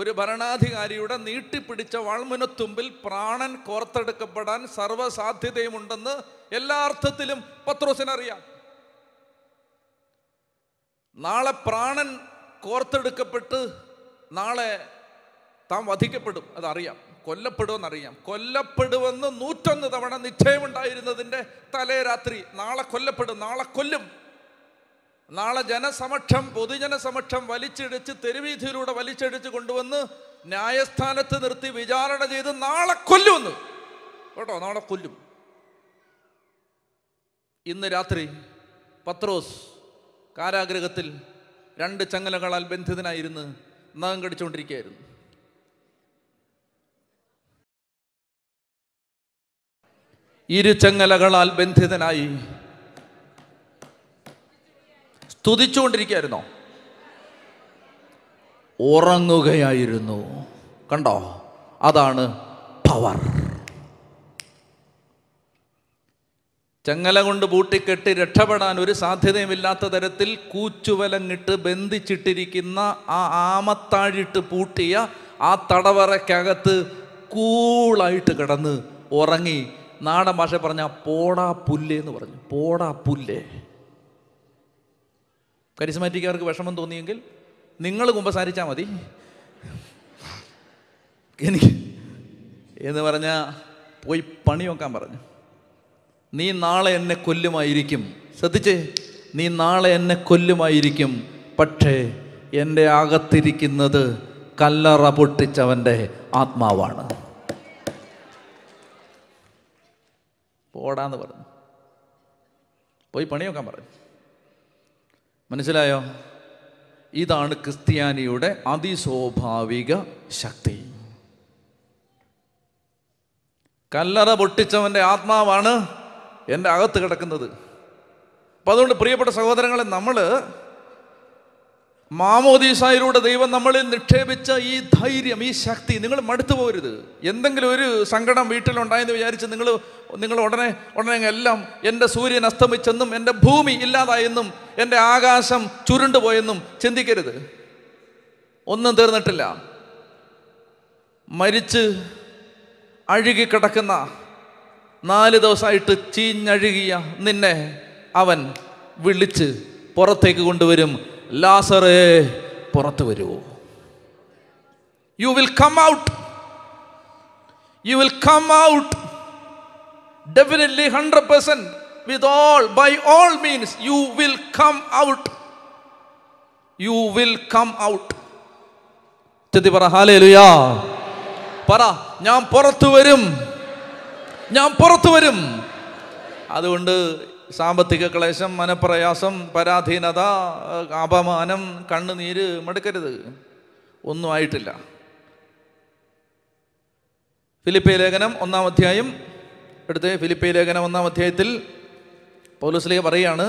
ഒരു ഭരണാധികാരിയുടെ നീട്ടിപ്പിടിച്ച വാൾമുനത്തുമ്പിൽ പ്രാണൻ കോർത്തെടുക്കപ്പെടാൻ സർവ്വസാധ്യതയുമുണ്ടെന്ന് എല്ലാ അർത്ഥത്തിലും പത്രോസിനറിയാം നാളെ പ്രാണൻ കോർത്തെടുക്കപ്പെട്ട് നാളെ താൻ വധിക്കപ്പെടും അതറിയാം കൊല്ലപ്പെടുമെന്നറിയാം കൊല്ലപ്പെടുമെന്ന് നൂറ്റൊന്ന് തവണ നിശ്ചയമുണ്ടായിരുന്നതിൻ്റെ തലേ രാത്രി നാളെ കൊല്ലപ്പെടും നാളെ കൊല്ലും നാളെ ജനസമക്ഷം പൊതുജനസമക്ഷം വലിച്ചിടിച്ച് തെരുവീഥിയിലൂടെ വലിച്ചിടിച്ച് കൊണ്ടുവന്ന് ന്യായസ്ഥാനത്ത് നിർത്തി വിചാരണ ചെയ്ത് നാളെ കൊല്ലുമെന്ന് കേട്ടോ നാളെ കൊല്ലും ഇന്ന് രാത്രി പത്രോസ് കാരാഗ്രഹത്തിൽ രണ്ട് ചങ്ങലകളാൽ ബന്ധിതനായിരുന്ന് നഖം കടിച്ചുകൊണ്ടിരിക്കുകയായിരുന്നു ഇരു ചങ്ങലകളാൽ ബന്ധിതനായി സ്തുതിച്ചുകൊണ്ടിരിക്കുകയായിരുന്നോ ഉറങ്ങുകയായിരുന്നു കണ്ടോ അതാണ് പവർ ചങ്ങല കൊണ്ട് പൂട്ടിക്കെട്ടി രക്ഷപ്പെടാൻ ഒരു സാധ്യതയുമില്ലാത്ത തരത്തിൽ കൂച്ചുവലങ്ങിട്ട് ബന്ധിച്ചിട്ടിരിക്കുന്ന ആ ആമത്താഴിട്ട് പൂട്ടിയ ആ തടവറയ്ക്കകത്ത് കൂളായിട്ട് കിടന്ന് ഉറങ്ങി നാടൻ ഭാഷ പറഞ്ഞ പോടാ പുല്ലേ എന്ന് പറഞ്ഞു പോടാ പുല്ലേ കരിസ്മാറ്റിക്കാർക്ക് വിഷമം തോന്നിയെങ്കിൽ നിങ്ങൾ കുമ്പസാരിച്ചാൽ മതി എനിക്ക് എന്ന് പറഞ്ഞാൽ പോയി പണി നോക്കാൻ പറഞ്ഞു നീ നാളെ എന്നെ കൊല്ലുമായിരിക്കും ശ്രദ്ധിച്ചേ നീ നാളെ എന്നെ കൊല്ലുമായിരിക്കും പക്ഷേ എൻ്റെ അകത്തിരിക്കുന്നത് കല്ലറ പൊട്ടിച്ചവൻ്റെ ആത്മാവാണ് പോടാന്ന് പറഞ്ഞു പോയി പണി പറഞ്ഞു മനസ്സിലായോ ഇതാണ് ക്രിസ്ത്യാനിയുടെ അതിസ്വാഭാവിക ശക്തി കല്ലറ പൊട്ടിച്ചവൻ്റെ ആത്മാവാണ് എൻ്റെ അകത്ത് കിടക്കുന്നത് അപ്പം അതുകൊണ്ട് പ്രിയപ്പെട്ട സഹോദരങ്ങളെ നമ്മൾ മാമോദീസായിലൂടെ ദൈവം നമ്മളിൽ നിക്ഷേപിച്ച ഈ ധൈര്യം ഈ ശക്തി നിങ്ങൾ മടുത്തു പോകരുത് എന്തെങ്കിലും ഒരു സങ്കടം വീട്ടിലുണ്ടായെന്ന് വിചാരിച്ച് നിങ്ങൾ നിങ്ങൾ ഉടനെ ഉടനെ എല്ലാം എൻ്റെ സൂര്യൻ അസ്തമിച്ചെന്നും എൻ്റെ ഭൂമി ഇല്ലാതായെന്നും എൻ്റെ ആകാശം ചുരുണ്ടുപോയെന്നും ചിന്തിക്കരുത് ഒന്നും തീർന്നിട്ടില്ല മരിച്ച് അഴുകിക്കിടക്കുന്ന നാല് ദിവസമായിട്ട് ചീഞ്ഞഴുകിയ നിന്നെ അവൻ വിളിച്ച് പുറത്തേക്ക് കൊണ്ടുവരും ലാസറേ പുറത്തു വരൂ you will come out you will come out definitely hundred percent with all by all means you will come out you will come out ചെത്തി പറ ഹാലേ ലുയാ പറ ഞാൻ പുറത്തു വരും ഞാൻ പുറത്തു വരും അതുകൊണ്ട് സാമ്പത്തിക ക്ലേശം മനപ്രയാസം പരാധീനത അപമാനം കണ്ണുനീര് മടുക്കരുത് ഒന്നും ആയിട്ടില്ല ഫിലിപ്പി ലേഖനം ഒന്നാം അധ്യായം എടുത്ത് ഫിലിപ്പി ലേഖനം ഒന്നാം അധ്യായത്തിൽ പൗലസ്ലിയ പറയാണ്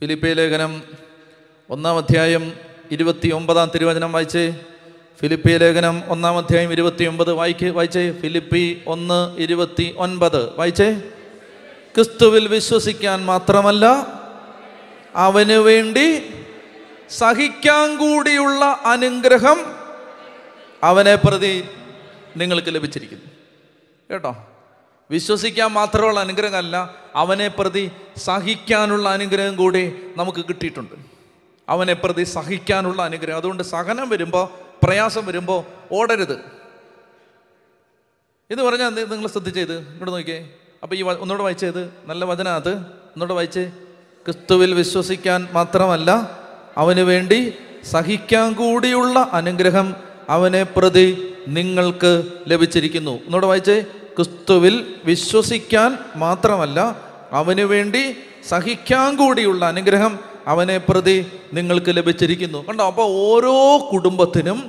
ഫിലിപ്പി ലേഖനം ഒന്നാം അധ്യായം ഇരുപത്തി ഒമ്പതാം തിരുവചനം വായിച്ചേ ഫിലിപ്പി ലേഖനം ഒന്നാം അധ്യായം ഇരുപത്തി ഒമ്പത് വായിക്ക് വായിച്ചേ ഫിലിപ്പി ഒന്ന് ഇരുപത്തി ഒൻപത് വായിച്ചേ ക്രിസ്തുവിൽ വിശ്വസിക്കാൻ മാത്രമല്ല അവന് വേണ്ടി സഹിക്കാൻ കൂടിയുള്ള അനുഗ്രഹം അവനെ പ്രതി നിങ്ങൾക്ക് ലഭിച്ചിരിക്കുന്നു കേട്ടോ വിശ്വസിക്കാൻ മാത്രമുള്ള അനുഗ്രഹമല്ല അവനെ പ്രതി സഹിക്കാനുള്ള അനുഗ്രഹം കൂടി നമുക്ക് കിട്ടിയിട്ടുണ്ട് അവനെ പ്രതി സഹിക്കാനുള്ള അനുഗ്രഹം അതുകൊണ്ട് സഹനം വരുമ്പോൾ പ്രയാസം വരുമ്പോൾ ഓടരുത് എന്ന് പറഞ്ഞാൽ നിങ്ങൾ ശ്രദ്ധിച്ചത് ഇങ്ങോട്ട് നോക്കിയേ അപ്പോൾ ഈ ഒന്നുകൂടെ വായിച്ചത് നല്ല വചന അത് ഒന്നുകൂടെ വായിച്ച് ക്രിസ്തുവിൽ വിശ്വസിക്കാൻ മാത്രമല്ല അവന് വേണ്ടി സഹിക്കാൻ കൂടിയുള്ള അനുഗ്രഹം അവനെ പ്രതി നിങ്ങൾക്ക് ലഭിച്ചിരിക്കുന്നു ഒന്നുകൂടെ വായിച്ചേ ക്രിസ്തുവിൽ വിശ്വസിക്കാൻ മാത്രമല്ല അവന് വേണ്ടി സഹിക്കാൻ കൂടിയുള്ള അനുഗ്രഹം അവനെ പ്രതി നിങ്ങൾക്ക് ലഭിച്ചിരിക്കുന്നു കണ്ടോ അപ്പോൾ ഓരോ കുടുംബത്തിനും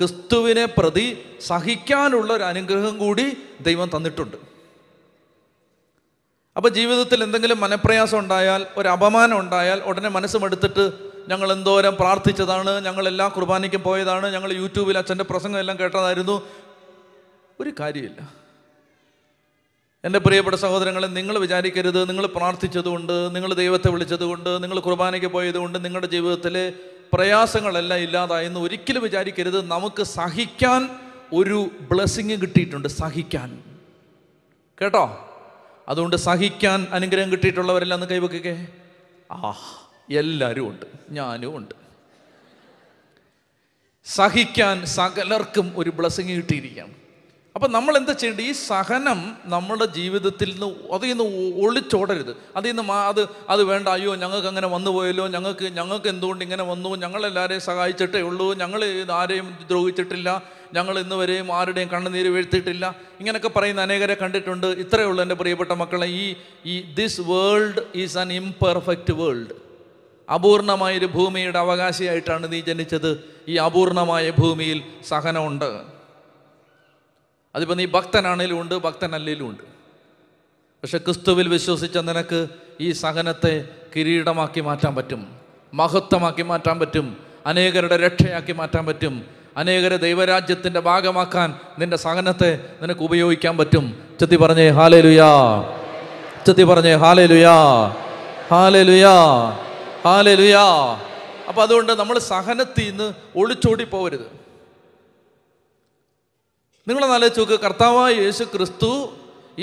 ക്രിസ്തുവിനെ പ്രതി സഹിക്കാനുള്ള ഒരു അനുഗ്രഹം കൂടി ദൈവം തന്നിട്ടുണ്ട് അപ്പോൾ ജീവിതത്തിൽ എന്തെങ്കിലും മനപ്രയാസം ഉണ്ടായാൽ ഒരു അപമാനം ഉണ്ടായാൽ ഉടനെ മനസ്സുമെടുത്തിട്ട് ഞങ്ങൾ എന്തോരം പ്രാർത്ഥിച്ചതാണ് ഞങ്ങൾ എല്ലാ കുർബാനയ്ക്കും പോയതാണ് ഞങ്ങൾ യൂട്യൂബിൽ അച്ഛൻ്റെ പ്രസംഗം എല്ലാം കേട്ടതായിരുന്നു ഒരു കാര്യമില്ല എൻ്റെ പ്രിയപ്പെട്ട സഹോദരങ്ങളെ നിങ്ങൾ വിചാരിക്കരുത് നിങ്ങൾ പ്രാർത്ഥിച്ചതുകൊണ്ട് നിങ്ങൾ ദൈവത്തെ വിളിച്ചതുകൊണ്ട് നിങ്ങൾ കുർബാനയ്ക്ക് പോയതുകൊണ്ട് നിങ്ങളുടെ ജീവിതത്തിലെ പ്രയാസങ്ങളെല്ലാം ഇല്ലാതായെന്ന് ഒരിക്കലും വിചാരിക്കരുത് നമുക്ക് സഹിക്കാൻ ഒരു ബ്ലെസ്സിങ് കിട്ടിയിട്ടുണ്ട് സഹിക്കാൻ കേട്ടോ അതുകൊണ്ട് സഹിക്കാൻ അനുഗ്രഹം കിട്ടിയിട്ടുള്ളവരെല്ലാം ഒന്ന് കൈവക്കേ ആ എല്ലാവരും ഉണ്ട് ഞാനും ഉണ്ട് സഹിക്കാൻ സകലർക്കും ഒരു ബ്ലെസ്സിങ് കിട്ടിയിരിക്കാം അപ്പം നമ്മൾ എന്താ ചെയ്യേണ്ടത് ഈ സഹനം നമ്മുടെ ജീവിതത്തിൽ നിന്ന് അതിൽ നിന്ന് ഒളിച്ചോടരുത് അതിൽ നിന്ന് അത് അത് വേണ്ട അയ്യോ ഞങ്ങൾക്ക് അങ്ങനെ വന്നു പോയല്ലോ ഞങ്ങൾക്ക് ഞങ്ങൾക്ക് എന്തുകൊണ്ട് ഇങ്ങനെ വന്നു ഞങ്ങളെല്ലാവരെയും സഹായിച്ചിട്ടേ ഉള്ളൂ ഞങ്ങൾ ആരെയും ദ്രോഹിച്ചിട്ടില്ല ഞങ്ങൾ ഇന്ന് വരെയും ആരുടെയും കണ്ണുനീര് വീഴ്ത്തിയിട്ടില്ല ഇങ്ങനെയൊക്കെ പറയുന്ന അനേകരെ കണ്ടിട്ടുണ്ട് ഇത്രയേ ഉള്ളൂ എൻ്റെ പ്രിയപ്പെട്ട മക്കളെ ഈ ഈ this world is an imperfect world അപൂർണമായൊരു ഭൂമിയുടെ അവകാശിയായിട്ടാണ് നീ ജനിച്ചത് ഈ അപൂർണമായ ഭൂമിയിൽ സഹനമുണ്ട് അതിപ്പോൾ നീ ഭക്തനാണേലും ഉണ്ട് ഭക്തനല്ലേലും ഉണ്ട് പക്ഷെ ക്രിസ്തുവിൽ വിശ്വസിച്ച നിനക്ക് ഈ സഹനത്തെ കിരീടമാക്കി മാറ്റാൻ പറ്റും മഹത്വമാക്കി മാറ്റാൻ പറ്റും അനേകരുടെ രക്ഷയാക്കി മാറ്റാൻ പറ്റും അനേകരെ ദൈവരാജ്യത്തിൻ്റെ ഭാഗമാക്കാൻ നിന്റെ സഹനത്തെ നിനക്ക് ഉപയോഗിക്കാൻ പറ്റും ചെത്തി പറഞ്ഞേ ഹാലേ ലുയാ ചെത്തി പറഞ്ഞേ ഹാലേ ലുയാ ഹാലേ ലുയാ ഹാലേ ലുയാ അപ്പം അതുകൊണ്ട് നമ്മൾ സഹനത്തിൽ നിന്ന് ഒളിച്ചോടി പോകരുത് നിങ്ങൾ നിങ്ങളൊന്നാലോ ചോക്ക് കർത്താവായ യേശു ക്രിസ്തു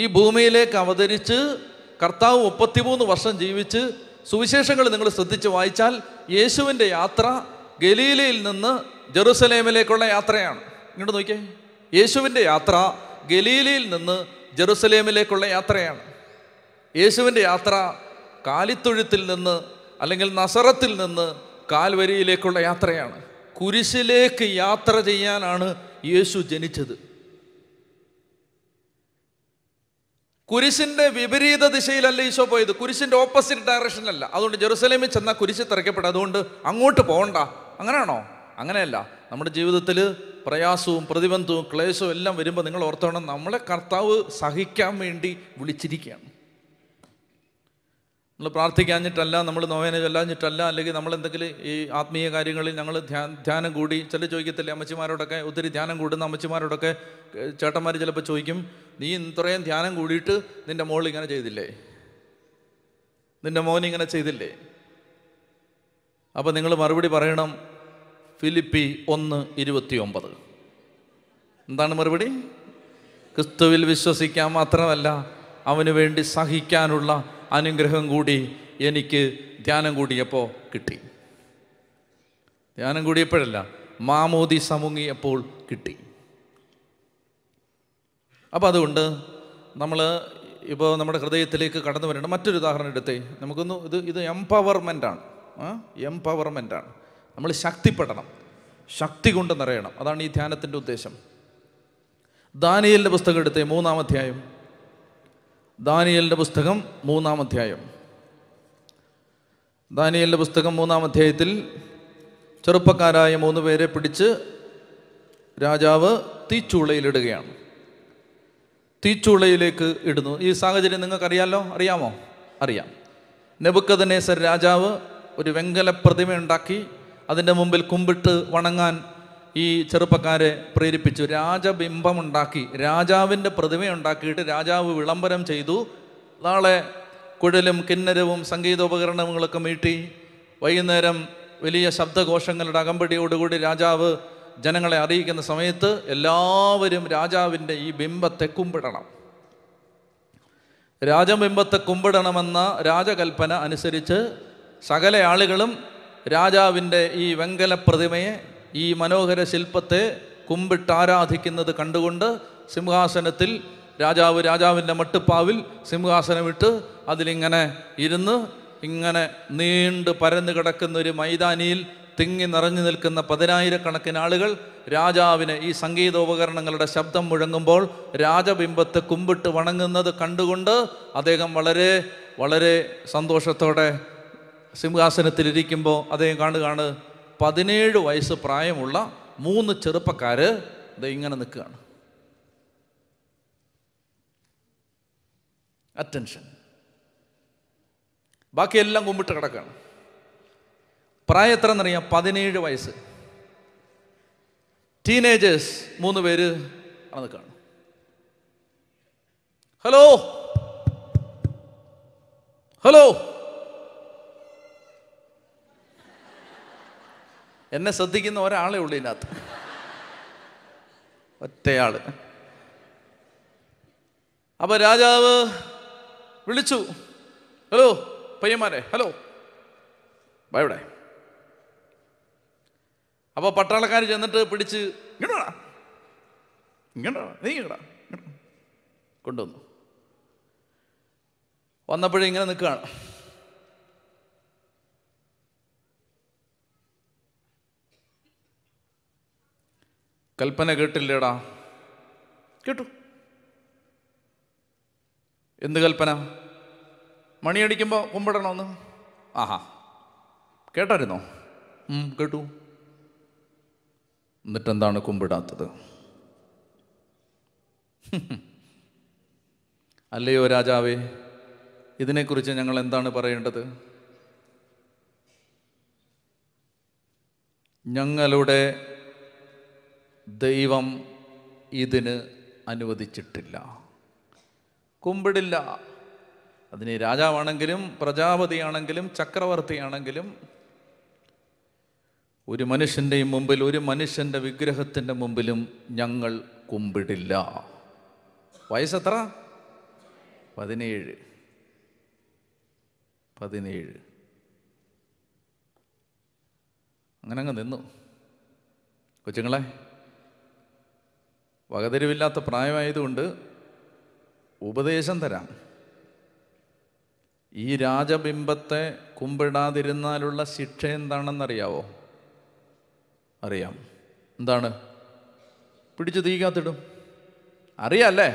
ഈ ഭൂമിയിലേക്ക് അവതരിച്ച് കർത്താവ് മുപ്പത്തിമൂന്ന് വർഷം ജീവിച്ച് സുവിശേഷങ്ങൾ നിങ്ങൾ ശ്രദ്ധിച്ച് വായിച്ചാൽ യേശുവിൻ്റെ യാത്ര ഗലീലയിൽ നിന്ന് ജെറുസലേമിലേക്കുള്ള യാത്രയാണ് ഇങ്ങോട്ട് നോക്കിയേ യേശുവിൻ്റെ യാത്ര ഗലീലയിൽ നിന്ന് ജെറുസലേമിലേക്കുള്ള യാത്രയാണ് യേശുവിൻ്റെ യാത്ര കാലിത്തൊഴുത്തിൽ നിന്ന് അല്ലെങ്കിൽ നസറത്തിൽ നിന്ന് കാൽവരിയിലേക്കുള്ള യാത്രയാണ് കുരിശിലേക്ക് യാത്ര ചെയ്യാനാണ് യേശു ജനിച്ചത് കുരിശിന്റെ വിപരീത ദിശയിലല്ല ഈശോ പോയത് കുരിശിന്റെ ഓപ്പോസിറ്റ് ഡയറക്ഷനിലല്ല അതുകൊണ്ട് ജെറുസലേമിൽ ചെന്നാൽ കുരിശ് തിറയ്ക്കപ്പെടും അതുകൊണ്ട് അങ്ങോട്ട് പോകണ്ട അങ്ങനെയാണോ അങ്ങനെയല്ല നമ്മുടെ ജീവിതത്തിൽ പ്രയാസവും പ്രതിബന്ധവും ക്ലേശവും എല്ലാം വരുമ്പോൾ നിങ്ങൾ ഓർത്തോണം നമ്മളെ കർത്താവ് സഹിക്കാൻ വേണ്ടി വിളിച്ചിരിക്കുകയാണ് നമ്മൾ പ്രാർത്ഥിക്കാഞ്ഞിട്ടല്ല നമ്മൾ നോവേന ചൊല്ലാഞ്ഞിട്ടല്ല അല്ലെങ്കിൽ നമ്മൾ എന്തെങ്കിലും ഈ ആത്മീയ കാര്യങ്ങളിൽ ഞങ്ങൾ ധ്യാനം കൂടി ചില ചോദിക്കത്തില്ലേ അമ്മച്ചിമാരോടൊക്കെ ഒത്തിരി ധ്യാനം കൂടുന്ന അമ്മച്ചിമാരോടൊക്കെ ചേട്ടന്മാർ ചിലപ്പോൾ ചോദിക്കും നീ ഇത്രയും ധ്യാനം കൂടിയിട്ട് നിൻ്റെ മോൾ ഇങ്ങനെ ചെയ്തില്ലേ നിൻ്റെ മോൻ ഇങ്ങനെ ചെയ്തില്ലേ അപ്പം നിങ്ങൾ മറുപടി പറയണം ഫിലിപ്പി ഒന്ന് ഇരുപത്തിയൊമ്പത് എന്താണ് മറുപടി ക്രിസ്തുവിൽ വിശ്വസിക്കാൻ മാത്രമല്ല അവന് വേണ്ടി സഹിക്കാനുള്ള അനുഗ്രഹം കൂടി എനിക്ക് ധ്യാനം കൂടിയപ്പോൾ കിട്ടി ധ്യാനം കൂടിയപ്പോഴല്ല മാമോദി സമുങ്ങിയപ്പോൾ കിട്ടി അപ്പോൾ അതുകൊണ്ട് നമ്മൾ ഇപ്പോൾ നമ്മുടെ ഹൃദയത്തിലേക്ക് കടന്നു വരേണ്ട മറ്റൊരു ഉദാഹരണം എടുത്തേ നമുക്കൊന്ന് ഇത് ഇത് എംപവർമെൻ്റാണ് ആണ് നമ്മൾ ശക്തിപ്പെടണം ശക്തി കൊണ്ട് നിറയണം അതാണ് ഈ ധ്യാനത്തിൻ്റെ ഉദ്ദേശം ദാനിയലിൻ്റെ പുസ്തകം എടുത്തേ മൂന്നാം അധ്യായം ദാനിയലിൻ്റെ പുസ്തകം മൂന്നാം അധ്യായം ദാനിയലിൻ്റെ പുസ്തകം മൂന്നാം അധ്യായത്തിൽ ചെറുപ്പക്കാരായ മൂന്ന് പേരെ പിടിച്ച് രാജാവ് തീച്ചൂളയിലിടുകയാണ് തീച്ചൂളയിലേക്ക് ഇടുന്നു ഈ സാഹചര്യം നിങ്ങൾക്കറിയാലോ അറിയാമോ അറിയാം നെബുക്കദനേസർ രാജാവ് ഒരു വെങ്കല പ്രതിമ ഉണ്ടാക്കി അതിൻ്റെ മുമ്പിൽ കുമ്പിട്ട് വണങ്ങാൻ ഈ ചെറുപ്പക്കാരെ പ്രേരിപ്പിച്ചു ഉണ്ടാക്കി രാജാവിൻ്റെ പ്രതിമയുണ്ടാക്കിയിട്ട് രാജാവ് വിളംബരം ചെയ്തു നാളെ കുഴലും കിന്നരവും സംഗീതോപകരണങ്ങളൊക്കെ മീട്ടി വൈകുന്നേരം വലിയ ശബ്ദഘോഷങ്ങളുടെ അകമ്പടിയോടുകൂടി രാജാവ് ജനങ്ങളെ അറിയിക്കുന്ന സമയത്ത് എല്ലാവരും രാജാവിൻ്റെ ഈ ബിംബത്തെ കുമ്പിടണം രാജബിംബത്തെ കുമ്പിടണമെന്ന രാജകൽപ്പന അനുസരിച്ച് സകല ആളുകളും രാജാവിൻ്റെ ഈ വെങ്കല പ്രതിമയെ ഈ മനോഹര ശില്പത്തെ കുമ്പിട്ട് ആരാധിക്കുന്നത് കണ്ടുകൊണ്ട് സിംഹാസനത്തിൽ രാജാവ് രാജാവിൻ്റെ മട്ടുപ്പാവിൽ സിംഹാസനമിട്ട് അതിലിങ്ങനെ ഇരുന്ന് ഇങ്ങനെ നീണ്ട് പരന്നു കിടക്കുന്ന ഒരു മൈതാനിയിൽ തിങ്ങി നിറഞ്ഞു നിൽക്കുന്ന പതിനായിരക്കണക്കിന് ആളുകൾ രാജാവിന് ഈ സംഗീതോപകരണങ്ങളുടെ ശബ്ദം മുഴങ്ങുമ്പോൾ രാജബിംബത്തെ കുമ്പിട്ട് വണങ്ങുന്നത് കണ്ടുകൊണ്ട് അദ്ദേഹം വളരെ വളരെ സന്തോഷത്തോടെ സിംഹാസനത്തിലിരിക്കുമ്പോൾ അദ്ദേഹം കാണുകയാണ് പതിനേഴ് വയസ്സ് പ്രായമുള്ള മൂന്ന് ചെറുപ്പക്കാർ ഇത് ഇങ്ങനെ നിൽക്കുകയാണ് അറ്റൻഷൻ ബാക്കിയെല്ലാം കുമ്പിട്ട് കിടക്കുകയാണ് പ്രായം എത്ര എന്നറിയാം പതിനേഴ് വയസ്സ് ടീനേജേഴ്സ് മൂന്ന് പേര് ആണ് നിൽക്കുകയാണ് ഹലോ ഹലോ എന്നെ ശ്രദ്ധിക്കുന്ന ഒരാളേ ഉള്ളൂ ഇതിനകത്ത് ഒറ്റയാൾ അപ്പോൾ രാജാവ് വിളിച്ചു ഹലോ പയ്യന്മാരെ ഹലോ ഇവിടെ അപ്പോൾ പട്ടാളക്കാർ ചെന്നിട്ട് പിടിച്ച് ഇങ്ങോട്ടാ ഇങ്ങോട്ടാ നീ ഇങ്ങോട്ടാ കൊണ്ടുവന്നു വന്നപ്പോഴേ ഇങ്ങനെ നിൽക്കുകയാണ് കൽപ്പന കേട്ടില്ലേടാ കേട്ടു എന്ത് കൽപ്പന മണിയടിക്കുമ്പോൾ കുമ്പിടണമെന്ന് ആഹാ കേട്ടായിരുന്നോ കേട്ടു എന്നിട്ടെന്താണ് കുമ്പിടാത്തത് അല്ലയോ രാജാവേ ഇതിനെക്കുറിച്ച് ഞങ്ങൾ എന്താണ് പറയേണ്ടത് ഞങ്ങളുടെ ദൈവം ഇതിന് അനുവദിച്ചിട്ടില്ല കുമ്പിടില്ല അതിന് രാജാവാണെങ്കിലും പ്രജാപതിയാണെങ്കിലും ചക്രവർത്തിയാണെങ്കിലും ഒരു മനുഷ്യൻ്റെയും മുമ്പിൽ ഒരു മനുഷ്യൻ്റെ വിഗ്രഹത്തിൻ്റെ മുമ്പിലും ഞങ്ങൾ കുമ്പിടില്ല വയസ്സെത്ര പതിനേഴ് പതിനേഴ് അങ്ങനെ അങ്ങ് നിന്നു കൊച്ചുങ്ങളെ വകതിരിവില്ലാത്ത പ്രായമായതുകൊണ്ട് ഉപദേശം തരാം ഈ രാജബിംബത്തെ കുമ്പിടാതിരുന്നാലുള്ള ശിക്ഷ എന്താണെന്നറിയാവോ അറിയാം എന്താണ് പിടിച്ച് തീക്കാത്തിടും അറിയാല്ലേ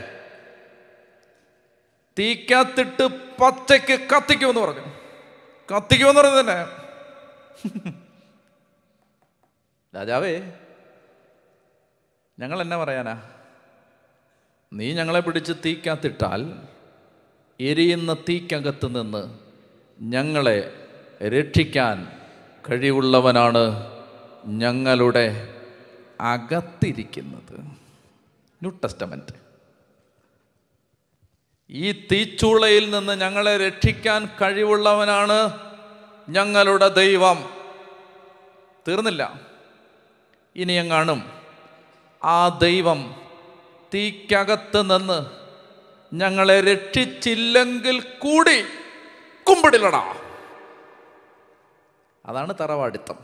തീക്കാത്തിട്ട് പച്ചയ്ക്ക് കത്തിക്കുമെന്ന് പറഞ്ഞു കത്തിക്കുമെന്ന് പറഞ്ഞു തന്നെ രാജാവേ ഞങ്ങൾ എന്നാ പറയാനാ നീ ഞങ്ങളെ പിടിച്ച് തീക്കകത്തിട്ടാൽ എരിയുന്ന തീക്കകത്ത് നിന്ന് ഞങ്ങളെ രക്ഷിക്കാൻ കഴിവുള്ളവനാണ് ഞങ്ങളുടെ അകത്തിരിക്കുന്നത് ന്യൂ ടെസ്റ്റമെൻറ്റ് ഈ തീച്ചൂളയിൽ നിന്ന് ഞങ്ങളെ രക്ഷിക്കാൻ കഴിവുള്ളവനാണ് ഞങ്ങളുടെ ദൈവം തീർന്നില്ല ഇനി എങ്ങാണും ആ ദൈവം തീക്കകത്ത് നിന്ന് ഞങ്ങളെ രക്ഷിച്ചില്ലെങ്കിൽ കൂടി കുമ്പിടിലടാ അതാണ് തറവാടിത്തം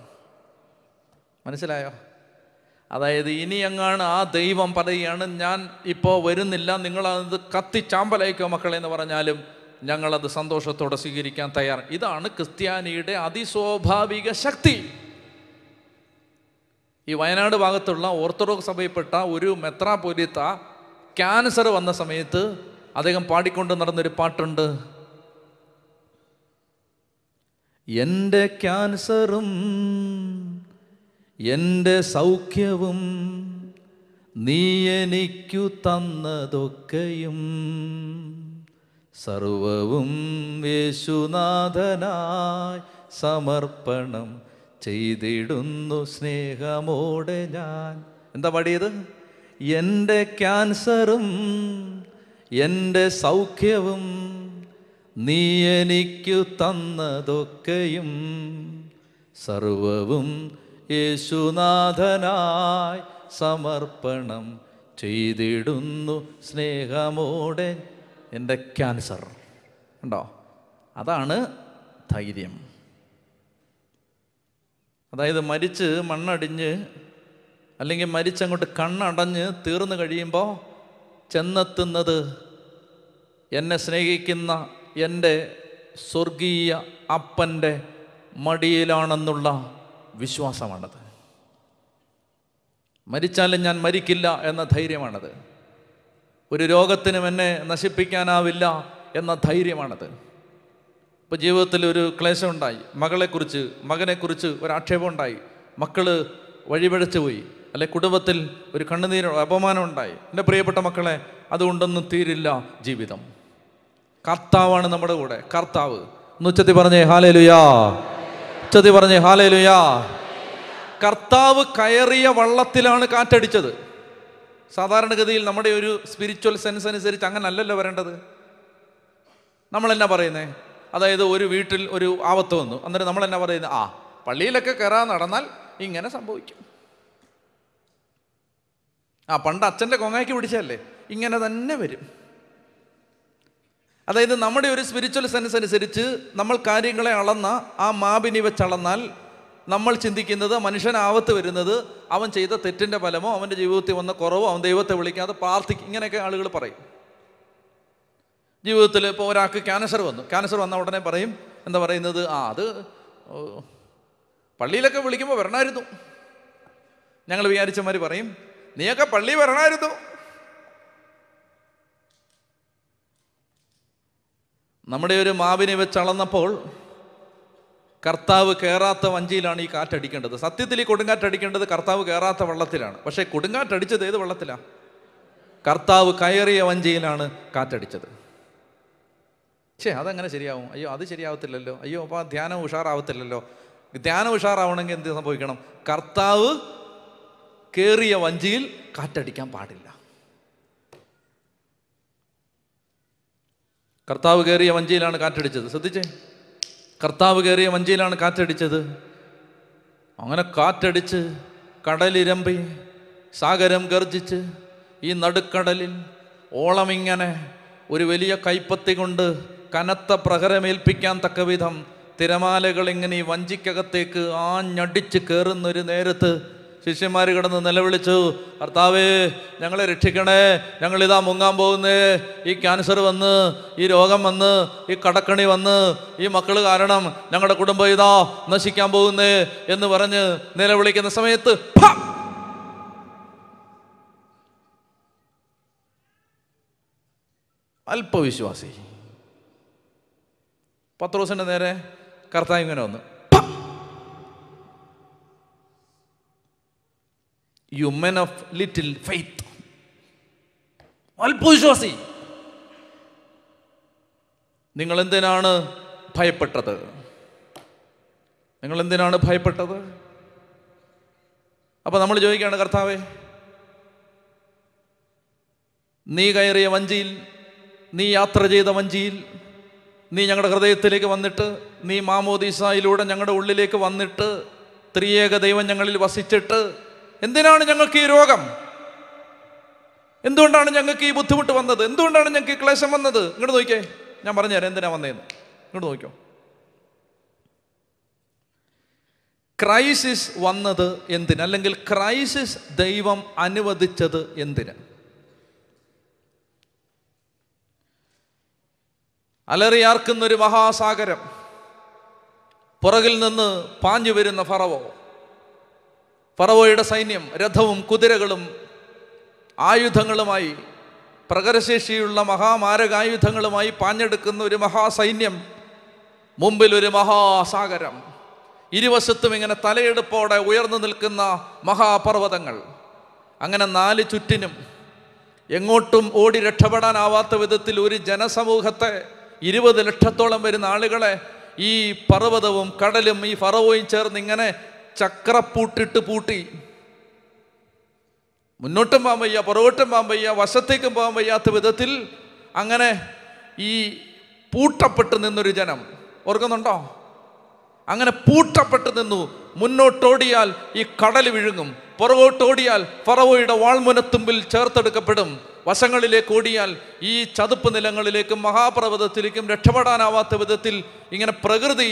മനസ്സിലായോ അതായത് ഇനി അങ്ങാണ് ആ ദൈവം പറയുകയാണ് ഞാൻ ഇപ്പോൾ വരുന്നില്ല നിങ്ങളത് കത്തിച്ചാമ്പലയക്കോ മക്കളെ എന്ന് പറഞ്ഞാലും ഞങ്ങളത് സന്തോഷത്തോടെ സ്വീകരിക്കാൻ തയ്യാറാണ് ഇതാണ് ക്രിസ്ത്യാനിയുടെ അതിസ്വാഭാവിക ശക്തി ഈ വയനാട് ഭാഗത്തുള്ള ഓർത്തഡോക്സ് സഭയിൽപ്പെട്ട ഒരു മെത്രാപൊലിത്ത ക്യാൻസർ വന്ന സമയത്ത് അദ്ദേഹം പാടിക്കൊണ്ട് നടന്നൊരു പാട്ടുണ്ട് എൻ്റെ ക്യാൻസറും എൻ്റെ സൗഖ്യവും നീ എനിക്കു തന്നതൊക്കെയും സർവവും യേശുനാഥനായി സമർപ്പണം ചെയ്തിടുന്നു സ്നേഹമോടെ ഞാൻ എന്താ പാടിയത് എൻ്റെ ക്യാൻസറും എൻ്റെ സൗഖ്യവും നീ എനിക്കു തന്നതൊക്കെയും സർവവും യേശുനാഥനായി സമർപ്പണം ചെയ്തിടുന്നു സ്നേഹമോടെ എൻ്റെ ക്യാൻസർ ഉണ്ടോ അതാണ് ധൈര്യം അതായത് മരിച്ച് മണ്ണടിഞ്ഞ് അല്ലെങ്കിൽ മരിച്ചങ്ങോട്ട് കണ്ണടഞ്ഞ് തീർന്നു കഴിയുമ്പോൾ ചെന്നെത്തുന്നത് എന്നെ സ്നേഹിക്കുന്ന എൻ്റെ സ്വർഗീയ അപ്പൻ്റെ മടിയിലാണെന്നുള്ള വിശ്വാസമാണത് മരിച്ചാലും ഞാൻ മരിക്കില്ല എന്ന ധൈര്യമാണത് ഒരു രോഗത്തിനും എന്നെ നശിപ്പിക്കാനാവില്ല എന്ന ധൈര്യമാണത് ഇപ്പോൾ ജീവിതത്തിൽ ഒരു ക്ലേശം ഉണ്ടായി മകളെക്കുറിച്ച് മകനെക്കുറിച്ച് ഒരു ആക്ഷേപം ഉണ്ടായി മക്കൾ വഴിപഴച്ചു പോയി അല്ലെ കുടുംബത്തിൽ ഒരു കണ്ണുനീര അപമാനം ഉണ്ടായി എൻ്റെ പ്രിയപ്പെട്ട മക്കളെ അതുകൊണ്ടൊന്നും തീരില്ല ജീവിതം കർത്താവാണ് നമ്മുടെ കൂടെ കർത്താവ് ഒന്ന് ഉച്ചത്തി പറഞ്ഞേ ഹാലേ ലുയാ ഉച്ചത്തി പറഞ്ഞേ ഹാലേ ലുയാ കർത്താവ് കയറിയ വള്ളത്തിലാണ് കാറ്റടിച്ചത് സാധാരണഗതിയിൽ നമ്മുടെ ഒരു സ്പിരിച്വൽ സെൻസ് അനുസരിച്ച് അങ്ങനല്ലല്ലോ വരേണ്ടത് നമ്മളെന്നാ പറയുന്നേ അതായത് ഒരു വീട്ടിൽ ഒരു ആപത്ത് വന്നു അന്നേരം നമ്മൾ എന്നാ പറയുന്നത് ആ പള്ളിയിലൊക്കെ കയറാൻ നടന്നാൽ ഇങ്ങനെ സംഭവിക്കും ആ പണ്ട് അച്ഛൻ്റെ കൊങ്ങാക്കി പിടിച്ചല്ലേ ഇങ്ങനെ തന്നെ വരും അതായത് നമ്മുടെ ഒരു സ്പിരിച്വൽ സെൻസ് അനുസരിച്ച് നമ്മൾ കാര്യങ്ങളെ അളന്ന ആ മാബിനി വെച്ചളന്നാൽ നമ്മൾ ചിന്തിക്കുന്നത് മനുഷ്യൻ ആവത്ത് വരുന്നത് അവൻ ചെയ്ത തെറ്റിൻ്റെ ഫലമോ അവൻ്റെ ജീവിതത്തിൽ വന്ന കുറവോ അവൻ ദൈവത്തെ വിളിക്കാതെ പ്രാർത്ഥിക്കും ഇങ്ങനെയൊക്കെ ആളുകൾ പറയും ജീവിതത്തിൽ ഇപ്പോൾ ഒരാൾക്ക് ക്യാൻസർ വന്നു ക്യാൻസർ വന്ന ഉടനെ പറയും എന്താ പറയുന്നത് ആ അത് പള്ളിയിലൊക്കെ വിളിക്കുമ്പോൾ വരണമായിരുന്നു ഞങ്ങൾ വിചാരിച്ചമാർ പറയും നീയൊക്കെ പള്ളി വരണമായിരുന്നു നമ്മുടെ ഒരു മാവിനെ വെച്ചളന്നപ്പോൾ കർത്താവ് കയറാത്ത വഞ്ചിയിലാണ് ഈ കാറ്റടിക്കേണ്ടത് സത്യത്തിൽ ഈ കൊടുങ്കാറ്റടിക്കേണ്ടത് കർത്താവ് കയറാത്ത വള്ളത്തിലാണ് പക്ഷേ കൊടുങ്കാറ്റടിച്ചത് ഏത് വള്ളത്തിലാണ് കർത്താവ് കയറിയ വഞ്ചിയിലാണ് കാറ്റടിച്ചത് ഛേ അതങ്ങനെ ശരിയാവും അയ്യോ അത് ശരിയാവത്തില്ലല്ലോ അയ്യോ അപ്പോൾ ആ ധ്യാനം ഉഷാറാവത്തില്ലല്ലോ ധ്യാനം ഉഷാറാവണമെങ്കിൽ എന്ത് സംഭവിക്കണം കർത്താവ് കയറിയ വഞ്ചിയിൽ കാറ്റടിക്കാൻ പാടില്ല കർത്താവ് കയറിയ വഞ്ചിയിലാണ് കാറ്റടിച്ചത് ശ്രദ്ധിച്ചേ കർത്താവ് കയറിയ വഞ്ചിയിലാണ് കാറ്റടിച്ചത് അങ്ങനെ കാറ്റടിച്ച് കടലിരമ്പി സാഗരം ഗർജിച്ച് ഈ നടുക്കടലിൽ ഓളമിങ്ങനെ ഒരു വലിയ കൈപ്പത്തി കൊണ്ട് കനത്ത പ്രഹരമേൽപ്പിക്കാൻ തക്കവിധം തിരമാലകൾ ഇങ്ങനെ ഈ വഞ്ചിക്കകത്തേക്ക് ആഞ്ഞടിച്ച് കയറുന്നൊരു നേരത്ത് ശിഷ്യന്മാർ കിടന്ന് നിലവിളിച്ചു കർത്താവേ ഞങ്ങളെ രക്ഷിക്കണേ ഞങ്ങളിതാ മുങ്ങാൻ പോകുന്നേ ഈ ക്യാൻസർ വന്ന് ഈ രോഗം വന്ന് ഈ കടക്കണി വന്ന് ഈ മക്കൾ കാരണം ഞങ്ങളുടെ കുടുംബം ഇതാ നശിക്കാൻ പോകുന്നേ എന്ന് പറഞ്ഞ് നിലവിളിക്കുന്ന സമയത്ത് അല്പവിശ്വാസി ദിവസത്തിൻ്റെ നേരെ കർത്താവ് ഇങ്ങനെ വന്നു you men of little faith അല്പവിശ്വാസി നിങ്ങൾ എന്തിനാണ് ഭയപ്പെട്ടത് നിങ്ങൾ എന്തിനാണ് ഭയപ്പെട്ടത് അപ്പോൾ നമ്മൾ ചോദിക്കുകയാണ് കർത്താവേ നീ കയറിയ വഞ്ചിയിൽ നീ യാത്ര ചെയ്ത വഞ്ചിയിൽ നീ ഞങ്ങളുടെ ഹൃദയത്തിലേക്ക് വന്നിട്ട് നീ മാമോദീസായിലൂടെ ഞങ്ങളുടെ ഉള്ളിലേക്ക് വന്നിട്ട് ത്രിയേക ദൈവം ഞങ്ങളിൽ വസിച്ചിട്ട് എന്തിനാണ് ഞങ്ങൾക്ക് ഈ രോഗം എന്തുകൊണ്ടാണ് ഞങ്ങൾക്ക് ഈ ബുദ്ധിമുട്ട് വന്നത് എന്തുകൊണ്ടാണ് ഞങ്ങൾക്ക് ഈ ക്ലേശം വന്നത് ഇങ്ങോട്ട് നോക്കിയേ ഞാൻ പറഞ്ഞുതരാം എന്തിനാ വന്നതെന്ന് ഇങ്ങോട്ട് നോക്കിയോ ക്രൈസിസ് വന്നത് എന്തിന് അല്ലെങ്കിൽ ക്രൈസിസ് ദൈവം അനുവദിച്ചത് എന്തിനാണ് അലറിയാർക്കുന്നൊരു മഹാസാഗരം പുറകിൽ നിന്ന് പാഞ്ഞു വരുന്ന ഫറവോ ഫറവോയുടെ സൈന്യം രഥവും കുതിരകളും ആയുധങ്ങളുമായി പ്രകരശേഷിയുള്ള മഹാമാരകായുധങ്ങളുമായി പാഞ്ഞെടുക്കുന്ന ഒരു മഹാസൈന്യം മുമ്പിൽ ഒരു മഹാസാഗരം ഇരുവശത്തും ഇങ്ങനെ തലയെടുപ്പോടെ ഉയർന്നു നിൽക്കുന്ന മഹാപർവ്വതങ്ങൾ അങ്ങനെ നാല് ചുറ്റിനും എങ്ങോട്ടും ഓടി രക്ഷപ്പെടാനാവാത്ത വിധത്തിൽ ഒരു ജനസമൂഹത്തെ ഇരുപത് ലക്ഷത്തോളം വരുന്ന ആളുകളെ ഈ പർവ്വതവും കടലും ഈ ഫറവോയും ചേർന്ന് ഇങ്ങനെ ചക്രപ്പൂട്ടിട്ട് പൂട്ടി മുന്നോട്ടും പോകാൻ വയ്യ പുറകോട്ടും പോകാൻ വയ്യ വശത്തേക്കും പോകാൻ വയ്യാത്ത വിധത്തിൽ അങ്ങനെ ഈ പൂട്ടപ്പെട്ട് നിന്നൊരു ജനം ഓർക്കുന്നുണ്ടോ അങ്ങനെ പൂട്ടപ്പെട്ട് നിന്നു മുന്നോട്ടോടിയാൽ ഈ കടൽ വിഴുങ്ങും പുറകോട്ടോടിയാൽ ഫറവോയുടെ വാൾമുനത്തുമ്പിൽ ചേർത്തെടുക്കപ്പെടും വശങ്ങളിലേക്ക് ഓടിയാൽ ഈ ചതുപ്പ് നിലങ്ങളിലേക്കും മഹാപർവ്വതത്തിലേക്കും രക്ഷപ്പെടാനാവാത്ത വിധത്തിൽ ഇങ്ങനെ പ്രകൃതി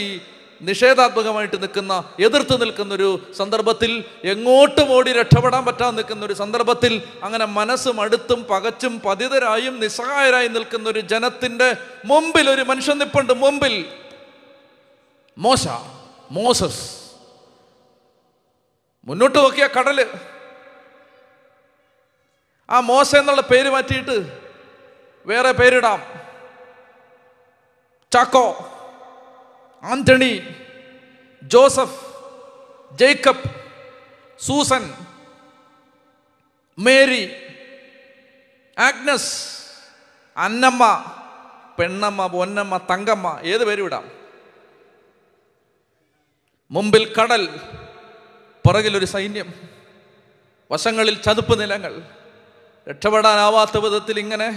നിഷേധാത്മകമായിട്ട് നിൽക്കുന്ന എതിർത്ത് നിൽക്കുന്ന ഒരു സന്ദർഭത്തിൽ എങ്ങോട്ടും ഓടി രക്ഷപ്പെടാൻ പറ്റാതെ നിൽക്കുന്ന ഒരു സന്ദർഭത്തിൽ അങ്ങനെ മനസ്സും അടുത്തും പകച്ചും പതിതരായും നിസ്സഹായരായും നിൽക്കുന്ന ഒരു ജനത്തിൻ്റെ മുമ്പിൽ ഒരു മനുഷ്യൻ നിപ്പുണ്ട് മുമ്പിൽ മോശ മോസസ് മുന്നോട്ട് നോക്കിയ കടല് ആ മോശ എന്നുള്ള പേര് മാറ്റിയിട്ട് വേറെ പേരിടാം Chacko Antony Joseph Jacob Susan Mary Agnes Annamma Pennamma Ponnamma Thankamma ഏത് പേര് വിടാം മുമ്പിൽ കടൽ പുറകിലൊരു സൈന്യം വശങ്ങളിൽ ചതുപ്പ് നിലങ്ങൾ രക്ഷപ്പെടാനാവാത്ത വിധത്തിൽ ഇങ്ങനെ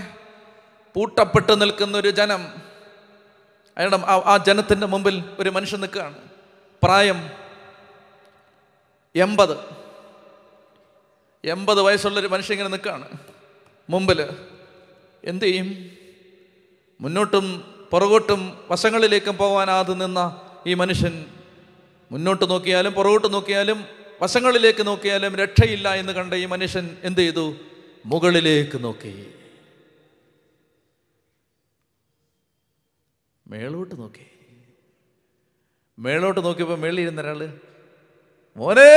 പൂട്ടപ്പെട്ട് നിൽക്കുന്ന ഒരു ജനം അയാളുടെ ആ ജനത്തിൻ്റെ മുമ്പിൽ ഒരു മനുഷ്യൻ നിൽക്കുകയാണ് പ്രായം എൺപത് എൺപത് വയസ്സുള്ളൊരു മനുഷ്യൻ ഇങ്ങനെ നിൽക്കുകയാണ് മുമ്പിൽ എന്തു ചെയ്യും മുന്നോട്ടും പുറകോട്ടും വശങ്ങളിലേക്കും പോകാനാതെ നിന്ന ഈ മനുഷ്യൻ മുന്നോട്ട് നോക്കിയാലും പുറകോട്ട് നോക്കിയാലും വശങ്ങളിലേക്ക് നോക്കിയാലും രക്ഷയില്ല എന്ന് കണ്ട ഈ മനുഷ്യൻ എന്ത് ചെയ്തു മുകളിലേക്ക് നോക്കി മേളോട്ട് നോക്കി മേളോട്ട് നോക്കിയപ്പോൾ മേളിൽ ഇരുന്ന ഒരാള് മോനെ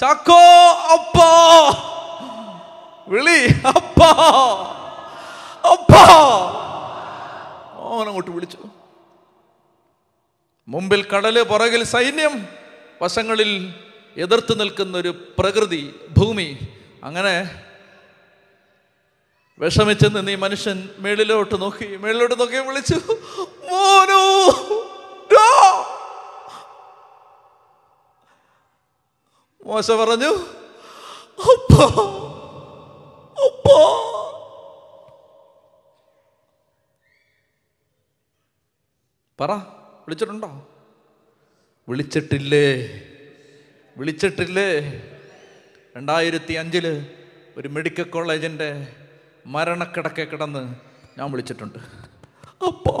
ചക്കോ അപ്പാ വിളി അപ്പാ അപ്പാ അങ്ങോട്ട് വിളിച്ചു മുമ്പിൽ കടല് പുറകിൽ സൈന്യം വശങ്ങളിൽ എതിർത്ത് നിൽക്കുന്ന ഒരു പ്രകൃതി ഭൂമി അങ്ങനെ വിഷമിച്ചു നിന്ന് ഈ മനുഷ്യൻ മേളിലോട്ട് നോക്കി മേളിലോട്ട് നോക്കി വിളിച്ചു മോനു മോശ പറഞ്ഞു പറ വിളിച്ചിട്ടുണ്ടോ വിളിച്ചിട്ടില്ലേ വിളിച്ചിട്ടില്ലേ രണ്ടായിരത്തി അഞ്ചിൽ ഒരു മെഡിക്കൽ കോളേജിൻ്റെ മരണക്കിടക്കെ കിടന്ന് ഞാൻ വിളിച്ചിട്ടുണ്ട് അപ്പോ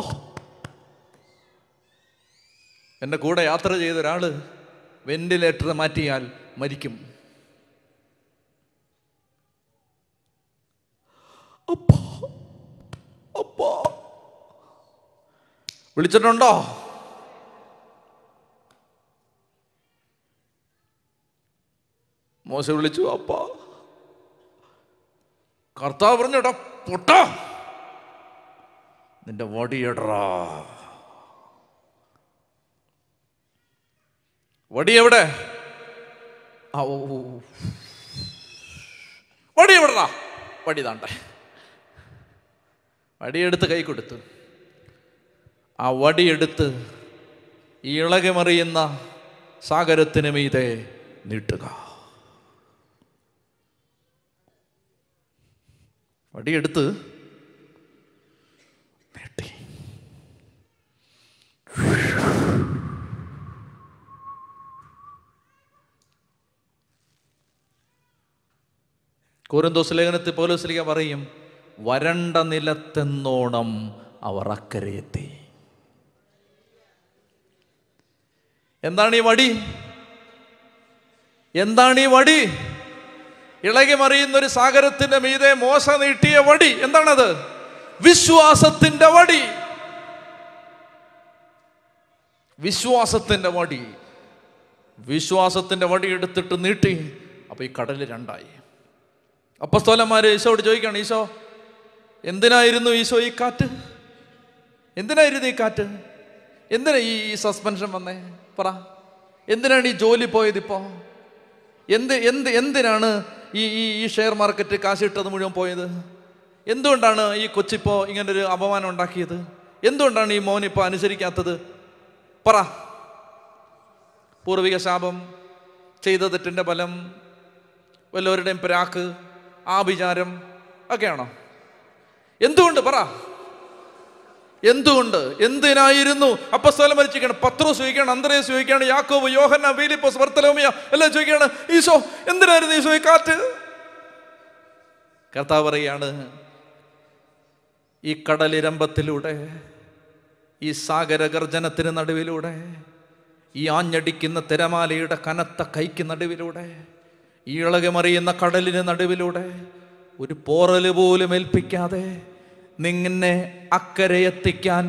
എൻ്റെ കൂടെ യാത്ര ചെയ്ത ഒരാൾ വെന്റിലേറ്റർ മാറ്റിയാൽ മരിക്കും വിളിച്ചിട്ടുണ്ടോ മോശ വിളിച്ചു അപ്പ കർത്താവ് പറഞ്ഞു എടാ പൊട്ട നിന്റെ വടിയെടറാ വടി എവിടെ ആ ഓ വടി എവിടെടാ വടി താണ്ട വടിയെടുത്ത് കൈ കൊടുത്തു ആ വടിയെടുത്ത് ഈ ഇളകിമറിയുന്ന സാഗരത്തിന് മീതെ നീട്ടുക വടിയെടുത്ത് നീട്ടി കോരന്തോസ് ലേഖനത്തിൽ പോലോസ്ലിക പറയും വരണ്ട നിലത്തെന്നോണം അവർ അക്കരയെത്തി എന്താണ് ഈ വടി എന്താണ് ഈ വടി ഇളകി മറിയുന്ന ഒരു സാഗരത്തിന്റെ മീതെ മോശ നീട്ടിയ വടി എന്താണത് വിശ്വാസത്തിന്റെ വടി വിശ്വാസത്തിന്റെ വടി വിശ്വാസത്തിന്റെ വടി എടുത്തിട്ട് നീട്ടി അപ്പൊ ഈ കടല് രണ്ടായി സ്ഥലന്മാര് ഈശോട് ചോദിക്കണം ഈശോ എന്തിനായിരുന്നു ഈശോ ഈ കാറ്റ് എന്തിനായിരുന്നു ഈ കാറ്റ് എന്തിനാ ഈ സസ്പെൻഷൻ വന്നേ പറ എന്തിനാണ് ഈ ജോലി പോയത് ഇപ്പോ എന്ത് എന്ത് എന്തിനാണ് ഈ ഈ ഈ ഷെയർ മാർക്കറ്റ് കാശിട്ടത് മുഴുവൻ പോയത് എന്തുകൊണ്ടാണ് ഈ കൊച്ചിപ്പോൾ ഒരു അപമാനം ഉണ്ടാക്കിയത് എന്തുകൊണ്ടാണ് ഈ മോൻ ഇപ്പോൾ അനുസരിക്കാത്തത് പറ പൂർവിക ശാപം ചെയ്ത തെറ്റിൻ്റെ ബലം വല്ലവരുടെയും പ്രാക്ക് ആഭിചാരം ഒക്കെയാണോ എന്തുകൊണ്ട് പറ എന്തുകൊണ്ട് എന്തിനായിരുന്നു സ്ഥലം മരിച്ചിരിക്കണം പത്രോ ചോദിക്കണം അന്തരയെ ചോദിക്കുകയാണ് യാക്കോബ് യോഹന്ന വീലിപ്പോസ് വർത്തലോമിയ എല്ലാം ചോദിക്കുകയാണ് ഈശോ എന്തിനായിരുന്നു ഈശോ ഈ കാറ്റ് കർത്താവ് പറയാണ് ഈ കടലിരമ്പത്തിലൂടെ ഈ ഗർജനത്തിന് നടുവിലൂടെ ഈ ആഞ്ഞടിക്കുന്ന തിരമാലയുടെ കനത്ത കൈക്ക് നടുവിലൂടെ ഈ ഇളകമറിയുന്ന കടലിന് നടുവിലൂടെ ഒരു പോറൽ പോലും ഏൽപ്പിക്കാതെ നിന്നെ അക്കരെ എത്തിക്കാൻ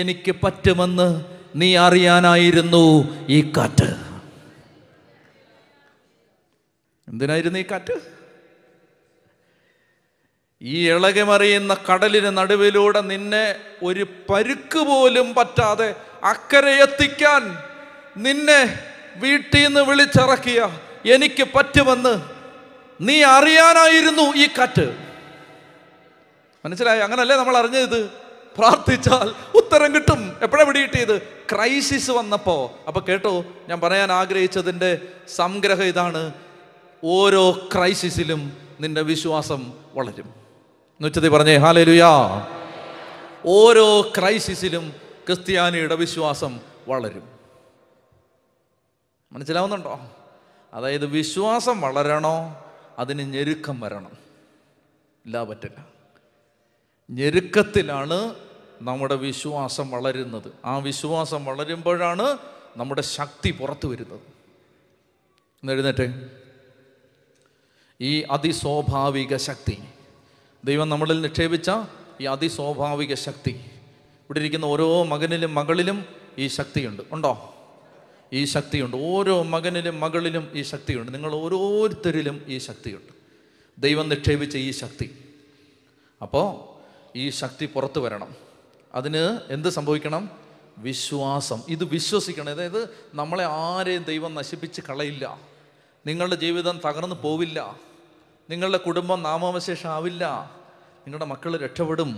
എനിക്ക് പറ്റുമെന്ന് നീ അറിയാനായിരുന്നു ഈ കാറ്റ് എന്തിനായിരുന്നു ഈ കാറ്റ് ഈ ഇളകമറിയുന്ന കടലിന് നടുവിലൂടെ നിന്നെ ഒരു പരുക്ക് പോലും പറ്റാതെ അക്കരെ എത്തിക്കാൻ നിന്നെ വീട്ടിൽ നിന്ന് വിളിച്ചിറക്കിയ എനിക്ക് പറ്റുമെന്ന് നീ അറിയാനായിരുന്നു ഈ കാറ്റ് മനസ്സിലായോ അങ്ങനല്ലേ നമ്മൾ അറിഞ്ഞത് പ്രാർത്ഥിച്ചാൽ ഉത്തരം കിട്ടും എപ്പോഴാ പിടികിട്ടിയത് ക്രൈസിസ് വന്നപ്പോൾ അപ്പോൾ കേട്ടോ ഞാൻ പറയാൻ ആഗ്രഹിച്ചതിൻ്റെ സംഗ്രഹം ഇതാണ് ഓരോ ക്രൈസിസിലും നിന്റെ വിശ്വാസം വളരും എന്നുവെച്ചത് പറഞ്ഞേ ഹാലലുയാ ഓരോ ക്രൈസിസിലും ക്രിസ്ത്യാനിയുടെ വിശ്വാസം വളരും മനസ്സിലാവുന്നുണ്ടോ അതായത് വിശ്വാസം വളരണോ അതിന് ഞെരുക്കം വരണം ഇല്ല പറ്റില്ല ഞെരുക്കത്തിലാണ് നമ്മുടെ വിശ്വാസം വളരുന്നത് ആ വിശ്വാസം വളരുമ്പോഴാണ് നമ്മുടെ ശക്തി പുറത്തു വരുന്നത് എന്നെഴുന്നേറ്റെ ഈ അതിസ്വാഭാവിക ശക്തി ദൈവം നമ്മളിൽ നിക്ഷേപിച്ച ഈ അതിസ്വാഭാവിക ശക്തി ഇവിടെ ഇരിക്കുന്ന ഓരോ മകനിലും മകളിലും ഈ ശക്തിയുണ്ട് ഉണ്ടോ ഈ ശക്തിയുണ്ട് ഓരോ മകനിലും മകളിലും ഈ ശക്തിയുണ്ട് നിങ്ങൾ ഓരോരുത്തരിലും ഈ ശക്തിയുണ്ട് ദൈവം നിക്ഷേപിച്ച ഈ ശക്തി അപ്പോൾ ഈ ശക്തി പുറത്തു വരണം അതിന് എന്ത് സംഭവിക്കണം വിശ്വാസം ഇത് വിശ്വസിക്കണം അതായത് നമ്മളെ ആരെയും ദൈവം നശിപ്പിച്ച് കളയില്ല നിങ്ങളുടെ ജീവിതം തകർന്നു പോവില്ല നിങ്ങളുടെ കുടുംബം നാമാവശേഷം ആവില്ല നിങ്ങളുടെ മക്കൾ രക്ഷപ്പെടും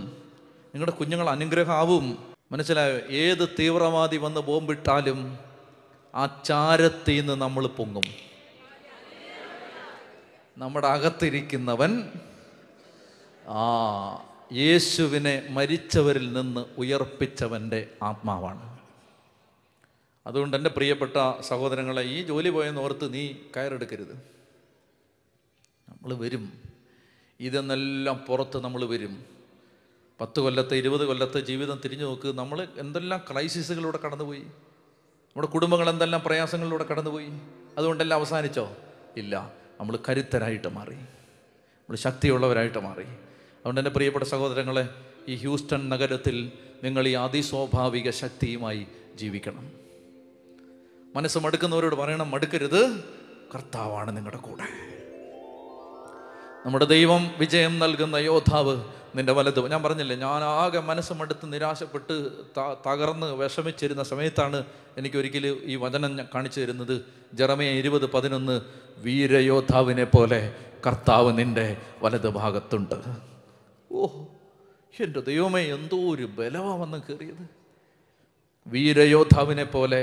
നിങ്ങളുടെ കുഞ്ഞുങ്ങൾ അനുഗ്രഹമാവും മനസ്സിലായോ ഏത് തീവ്രവാദി വന്ന് ബോംബിട്ടാലും ആ ചാരത്തിൽ നിന്ന് നമ്മൾ പൊങ്ങും നമ്മുടെ അകത്തിരിക്കുന്നവൻ ആ യേശുവിനെ മരിച്ചവരിൽ നിന്ന് ഉയർപ്പിച്ചവൻ്റെ ആത്മാവാണ് അതുകൊണ്ട് എൻ്റെ പ്രിയപ്പെട്ട സഹോദരങ്ങളെ ഈ ജോലി പോയെന്ന് ഓർത്ത് നീ കയറെടുക്കരുത് നമ്മൾ വരും ഇതെന്നെല്ലാം പുറത്ത് നമ്മൾ വരും പത്ത് കൊല്ലത്തെ ഇരുപത് കൊല്ലത്തെ ജീവിതം തിരിഞ്ഞു നോക്ക് നമ്മൾ എന്തെല്ലാം ക്രൈസിസുകളിലൂടെ കടന്നുപോയി നമ്മുടെ കുടുംബങ്ങൾ എന്തെല്ലാം പ്രയാസങ്ങളിലൂടെ കടന്നുപോയി അതുകൊണ്ടെല്ലാം അവസാനിച്ചോ ഇല്ല നമ്മൾ കരുത്തരായിട്ട് മാറി നമ്മൾ ശക്തിയുള്ളവരായിട്ട് മാറി അതുകൊണ്ട് എൻ്റെ പ്രിയപ്പെട്ട സഹോദരങ്ങളെ ഈ ഹ്യൂസ്റ്റൺ നഗരത്തിൽ നിങ്ങൾ ഈ അതിസ്വാഭാവിക ശക്തിയുമായി ജീവിക്കണം മനസ്സ് മടുക്കുന്നവരോട് പറയണം മടുക്കരുത് കർത്താവാണ് നിങ്ങളുടെ കൂടെ നമ്മുടെ ദൈവം വിജയം നൽകുന്ന യോദ്ധാവ് നിന്റെ വലത് ഞാൻ പറഞ്ഞില്ലേ ഞാൻ ആകെ മനസ്സ് മടുത്ത് നിരാശപ്പെട്ട് തകർന്ന് വിഷമിച്ചിരുന്ന സമയത്താണ് എനിക്ക് ഒരിക്കലും ഈ വചനം കാണിച്ചു തരുന്നത് ജറമയ ഇരുപത് പതിനൊന്ന് വീരയോദ്ധാവിനെ പോലെ കർത്താവ് നിന്റെ വലത് ഭാഗത്തുണ്ട് എൻ്റെ ദൈവമേ എന്തോ ഒരു ബലമാണ് വന്ന് കയറിയത് വീരയോദ്ധാവിനെ പോലെ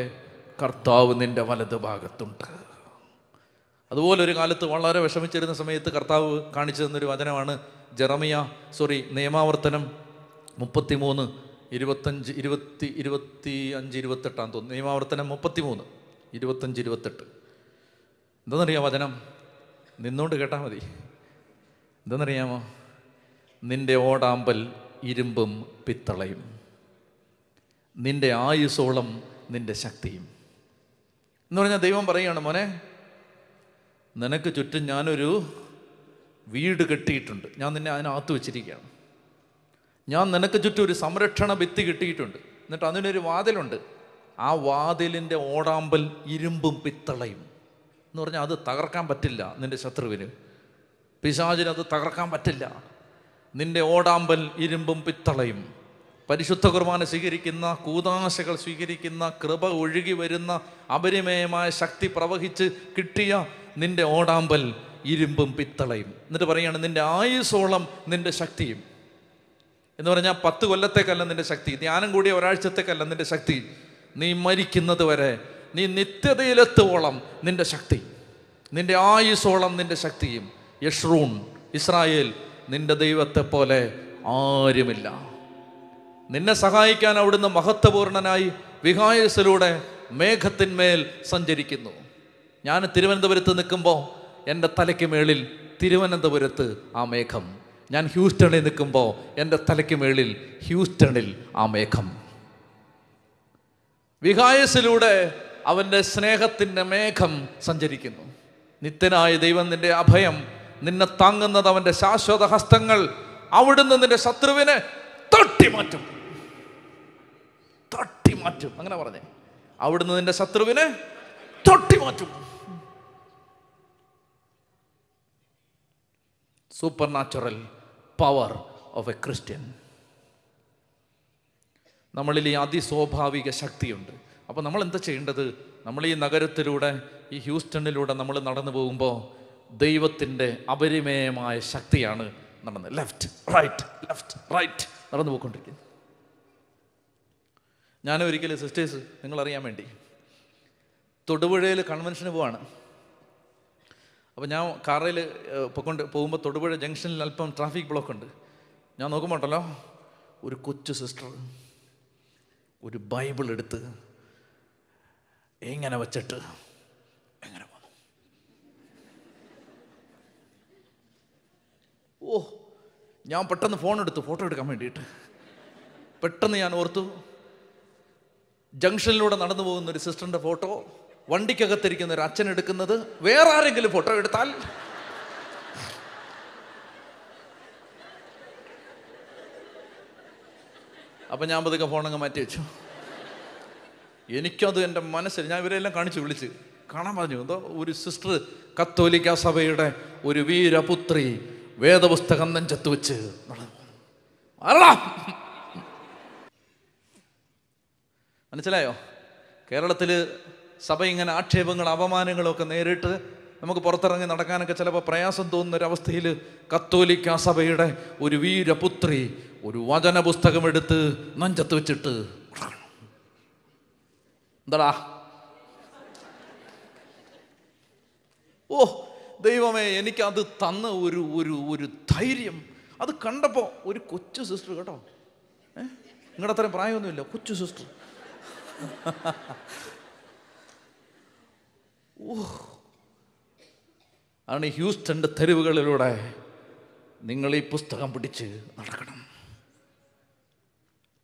കർത്താവ് നിൻ്റെ വലത് ഭാഗത്തുണ്ട് അതുപോലെ ഒരു കാലത്ത് വളരെ വിഷമിച്ചിരുന്ന സമയത്ത് കർത്താവ് കാണിച്ചു തന്നൊരു വചനമാണ് ജെറമിയ സോറി നിയമാവർത്തനം മുപ്പത്തി മൂന്ന് ഇരുപത്തഞ്ച് ഇരുപത്തി ഇരുപത്തി അഞ്ച് ഇരുപത്തെട്ടാന്ന് തോന്നുന്നു നിയമാവർത്തനം മുപ്പത്തി മൂന്ന് ഇരുപത്തഞ്ച് ഇരുപത്തെട്ട് എന്താണെന്നറിയാം വചനം നിന്നോണ്ട് കേട്ടാൽ മതി എന്താണെന്നറിയാമോ നിൻ്റെ ഓടാമ്പൽ ഇരുമ്പും പിത്തളയും നിന്റെ ആയുസോളം നിന്റെ ശക്തിയും എന്ന് പറഞ്ഞാൽ ദൈവം പറയുകയാണ് മോനെ നിനക്ക് ചുറ്റും ഞാനൊരു വീട് കെട്ടിയിട്ടുണ്ട് ഞാൻ നിന്നെ അതിനകത്ത് വെച്ചിരിക്കുകയാണ് ഞാൻ നിനക്ക് ചുറ്റും ഒരു സംരക്ഷണ ഭിത്തി കിട്ടിയിട്ടുണ്ട് എന്നിട്ട് അതിനൊരു വാതിലുണ്ട് ആ വാതിലിൻ്റെ ഓടാമ്പൽ ഇരുമ്പും പിത്തളയും എന്ന് പറഞ്ഞാൽ അത് തകർക്കാൻ പറ്റില്ല നിൻ്റെ ശത്രുവിന് പിശാചിന് അത് തകർക്കാൻ പറ്റില്ല നിന്റെ ഓടാമ്പൽ ഇരുമ്പും പിത്തളയും പരിശുദ്ധ കുർബാന സ്വീകരിക്കുന്ന കൂതാശകൾ സ്വീകരിക്കുന്ന കൃപ ഒഴുകി വരുന്ന അപരിമയമായ ശക്തി പ്രവഹിച്ച് കിട്ടിയ നിന്റെ ഓടാമ്പൽ ഇരുമ്പും പിത്തളയും എന്നിട്ട് പറയുകയാണ് നിന്റെ ആയുസോളം നിന്റെ ശക്തിയും എന്ന് പറഞ്ഞാൽ പത്ത് കൊല്ലത്തേക്കല്ല നിന്റെ ശക്തി ധ്യാനം കൂടിയ ഒരാഴ്ചത്തേക്കല്ല നിന്റെ ശക്തി നീ മരിക്കുന്നത് വരെ നീ നിത്യതയിലെത്തുവോളം നിന്റെ ശക്തി നിന്റെ ആയുസോളം നിന്റെ ശക്തിയും യഷ്റൂൺ ഇസ്രായേൽ നിന്റെ ദൈവത്തെ പോലെ ആരുമില്ല നിന്നെ സഹായിക്കാൻ അവിടുന്ന് മഹത്വപൂർണനായി വിഹായസിലൂടെ മേഘത്തിന്മേൽ സഞ്ചരിക്കുന്നു ഞാൻ തിരുവനന്തപുരത്ത് നിൽക്കുമ്പോൾ എൻ്റെ തലയ്ക്ക് മേളിൽ തിരുവനന്തപുരത്ത് ആ മേഘം ഞാൻ ഹ്യൂസ്റ്റണിൽ നിൽക്കുമ്പോൾ എൻ്റെ തലയ്ക്ക് മേളിൽ ഹ്യൂസ്റ്റണിൽ ആ മേഘം വിഹായസിലൂടെ അവൻ്റെ സ്നേഹത്തിൻ്റെ മേഘം സഞ്ചരിക്കുന്നു നിത്യനായ ദൈവം നിൻ്റെ അഭയം നിന്നെ താങ്ങുന്നത് അവൻ്റെ ശാശ്വത ഹസ്തങ്ങൾ അവിടുന്ന് നിന്റെ ശത്രുവിനെ മാറ്റും തട്ടി മാറ്റും അങ്ങനെ പറഞ്ഞേ അവിടുന്ന് നിന്റെ ശത്രുവിനെ മാറ്റും supernatural power of a Christian നമ്മളിൽ ഈ അതിസ്വാഭാവിക ശക്തിയുണ്ട് അപ്പോൾ നമ്മൾ എന്താ ചെയ്യേണ്ടത് നമ്മൾ ഈ നഗരത്തിലൂടെ ഈ ഹ്യൂസ്റ്റണിലൂടെ നമ്മൾ നടന്നു പോകുമ്പോൾ ദൈവത്തിൻ്റെ അപരിമേയമായ ശക്തിയാണ് നടന്ന് ലെഫ്റ്റ് റൈറ്റ് ലെഫ്റ്റ് റൈറ്റ് നടന്നു പോയിക്കൊണ്ടിരിക്കുന്നു ഞാൻ ഒരിക്കലും സിസ്റ്റേഴ്സ് നിങ്ങളറിയാൻ വേണ്ടി തൊടുപുഴയിൽ കൺവെൻഷന് പോവാണ് അപ്പോൾ ഞാൻ കാറിൽ പൊക്കൊണ്ട് പോകുമ്പോൾ തൊടുപുഴ ജംഗ്ഷനിൽ അല്പം ട്രാഫിക് ബ്ലോക്ക് ഉണ്ട് ഞാൻ നോക്കുമ്പോണ്ടല്ലോ ഒരു കൊച്ചു സിസ്റ്റർ ഒരു ബൈബിൾ എടുത്ത് എങ്ങനെ വച്ചിട്ട് ഓ ഞാൻ പെട്ടെന്ന് ഫോൺ എടുത്തു ഫോട്ടോ എടുക്കാൻ വേണ്ടിയിട്ട് പെട്ടെന്ന് ഞാൻ ഓർത്തു ജംഗ്ഷനിലൂടെ നടന്നു പോകുന്ന ഒരു സിസ്റ്ററിൻ്റെ ഫോട്ടോ വണ്ടിക്കകത്തിരിക്കുന്ന ഒരു അച്ഛൻ എടുക്കുന്നത് വേറെ ആരെങ്കിലും ഫോട്ടോ എടുത്താൽ അപ്പൊ ഞാൻ പതുക്കെ അങ്ങ് മാറ്റി വെച്ചു എനിക്കത് എൻ്റെ മനസ്സിൽ ഞാൻ ഇവരെല്ലാം കാണിച്ചു വിളിച്ച് കാണാൻ പറഞ്ഞു എന്തോ ഒരു സിസ്റ്റർ കത്തോലിക്ക സഭയുടെ ഒരു വീരപുത്രി വേദപുസ്തകം നെഞ്ചത്ത് വെച്ച് മനസ്സിലായോ കേരളത്തിൽ സഭ ഇങ്ങനെ ആക്ഷേപങ്ങൾ അപമാനങ്ങളൊക്കെ നേരിട്ട് നമുക്ക് പുറത്തിറങ്ങി നടക്കാനൊക്കെ ചിലപ്പോൾ പ്രയാസം തോന്നുന്ന ഒരവസ്ഥയിൽ കത്തോലിക്ക സഭയുടെ ഒരു വീരപുത്രി ഒരു വചന പുസ്തകം എടുത്ത് നെഞ്ചത്ത് വെച്ചിട്ട് എന്താടാ ഓ ദൈവമേ എനിക്കത് തന്ന ഒരു ഒരു ഒരു ധൈര്യം അത് കണ്ടപ്പോൾ ഒരു കൊച്ചു സിസ്റ്റർ കേട്ടോ ഏ നിങ്ങളുടെ അത്രയും പ്രായമൊന്നുമില്ല കൊച്ചു സിസ്റ്റർ ഓഹ് ആണ് ഹ്യൂസ്റ്റൻ്റെ തെരുവുകളിലൂടെ നിങ്ങൾ ഈ പുസ്തകം പിടിച്ച് നടക്കണം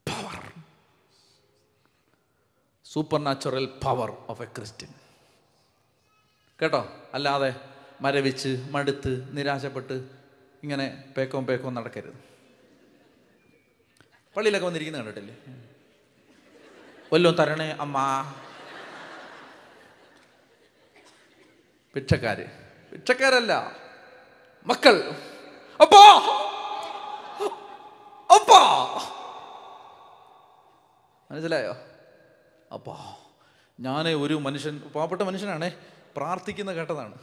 power supernatural power of a Christian കേട്ടോ അല്ലാതെ മരവിച്ച് മടുത്ത് നിരാശപ്പെട്ട് ഇങ്ങനെ പേക്കോം പേക്കോം നടക്കരുത് പള്ളിയിലൊക്കെ വന്നിരിക്കുന്ന കണ്ടിട്ടില്ലേ വല്ലോ തരണേ അമ്മാ ഭിക്ഷക്കാര് ഭിക്ഷക്കാരല്ല മക്കൾ അപ്പാ അപ്പാ മനസ്സിലായോ അപ്പാ ഞാനേ ഒരു മനുഷ്യൻ പാവപ്പെട്ട മനുഷ്യനാണേ പ്രാർത്ഥിക്കുന്ന കേട്ടതാണ്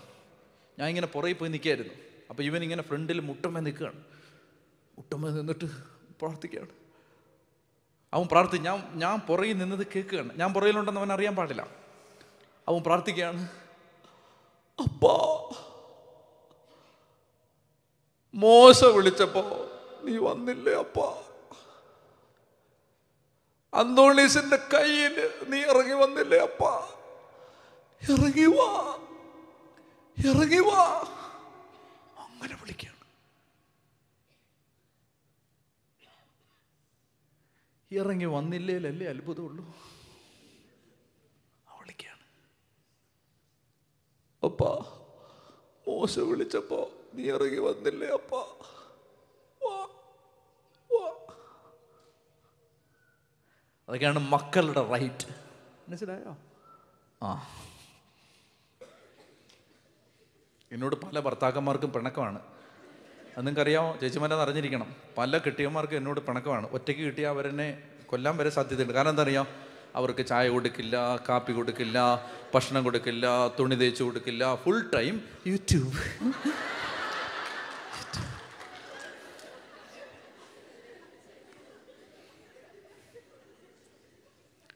ഞാൻ ഇങ്ങനെ പുറകിൽ പോയി നിൽക്കായിരുന്നു അപ്പോൾ ഇവൻ ഇങ്ങനെ ഫ്രണ്ടിൽ മുട്ടമ്മ നിൽക്കുകയാണ് മുട്ടമ്മ നിന്നിട്ട് പ്രാർത്ഥിക്കുകയാണ് അവൻ പ്രാർത്ഥി ഞാൻ ഞാൻ പുറകിൽ നിന്നത് കേൾക്കുകയാണ് ഞാൻ പുറകിലുണ്ടെന്ന് അവൻ അറിയാൻ പാടില്ല അവൻ പ്രാർത്ഥിക്കുകയാണ് അപ്പോ മോശ വിളിച്ചപ്പോ നീ വന്നില്ലേ അപ്പാ അന്തോണീസിന്റെ കയ്യിൽ നീ ഇറങ്ങി വന്നില്ലേ അപ്പാ ഇറങ്ങി വാ ഇറങ്ങി വാ അങ്ങനെ വിളിക്കുകയാണ് ഇറങ്ങി വന്നില്ലേലല്ലേ അത്ഭുതമുള്ളൂ വിളിക്കുകയാണ് അപ്പ മോശ വിളിച്ചപ്പോ നീ ഇറങ്ങി വന്നില്ലേ അപ്പ അതൊക്കെയാണ് മക്കളുടെ റൈറ്റ് മനസ്സിലായോ ആ എന്നോട് പല ഭർത്താക്കന്മാർക്കും പിണക്കമാണ് അത് നിങ്ങൾക്കറിയാമോ ചേച്ചിമാരെ അറിഞ്ഞിരിക്കണം പല കെട്ടിയന്മാർക്കും എന്നോട് പിണക്കമാണ് ഒറ്റയ്ക്ക് കിട്ടിയാൽ അവരെന്നെ കൊല്ലാൻ വരെ സാധ്യതയുണ്ട് കാരണം എന്താ അറിയാം അവർക്ക് ചായ കൊടുക്കില്ല കാപ്പി കൊടുക്കില്ല ഭക്ഷണം കൊടുക്കില്ല തുണി തേച്ച് കൊടുക്കില്ല ഫുൾ ടൈം യൂട്യൂബ്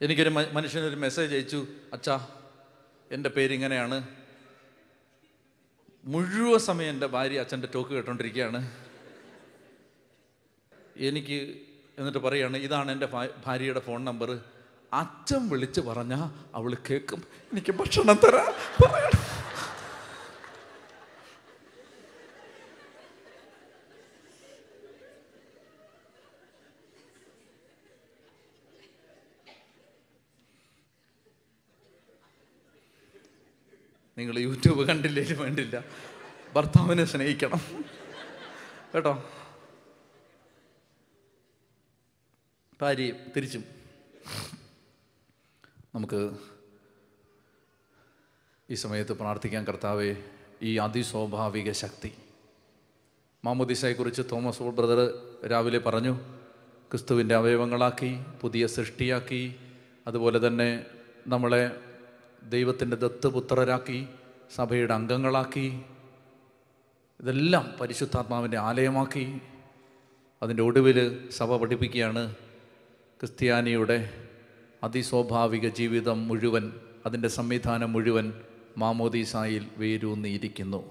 എനിക്കൊരു മനുഷ്യനൊരു മെസ്സേജ് അയച്ചു അച്ഛാ എൻ്റെ പേരിങ്ങനെയാണ് മുഴുവൻ സമയം എൻ്റെ ഭാര്യ അച്ഛൻ്റെ ടോക്ക് കേട്ടോണ്ടിരിക്കുകയാണ് എനിക്ക് എന്നിട്ട് പറയാണ് ഇതാണ് എൻ്റെ ഭാര്യയുടെ ഫോൺ നമ്പർ അച്ഛൻ വിളിച്ച് പറഞ്ഞാൽ അവൾ കേൾക്കും എനിക്ക് ഭക്ഷണം തരാ നിങ്ങൾ യൂട്യൂബ് കണ്ടില്ലേലും വേണ്ടില്ല ഭർത്താവിനെ സ്നേഹിക്കണം കേട്ടോ ഭാര്യ തിരിച്ചും നമുക്ക് ഈ സമയത്ത് പ്രാർത്ഥിക്കാൻ കർത്താവെ ഈ അതിസ്വാഭാവിക ശക്തി മാമുദിസയെക്കുറിച്ച് തോമസ് ബ്രദർ രാവിലെ പറഞ്ഞു ക്രിസ്തുവിൻ്റെ അവയവങ്ങളാക്കി പുതിയ സൃഷ്ടിയാക്കി അതുപോലെ തന്നെ നമ്മളെ ദൈവത്തിൻ്റെ ദത്തുപുത്രരാക്കി സഭയുടെ അംഗങ്ങളാക്കി ഇതെല്ലാം പരിശുദ്ധാത്മാവിൻ്റെ ആലയമാക്കി അതിൻ്റെ ഒടുവിൽ സഭ പഠിപ്പിക്കുകയാണ് ക്രിസ്ത്യാനിയുടെ അതിസ്വാഭാവിക ജീവിതം മുഴുവൻ അതിൻ്റെ സംവിധാനം മുഴുവൻ മാമോദീസായിൽ വേരൂന്നിയിരിക്കുന്നു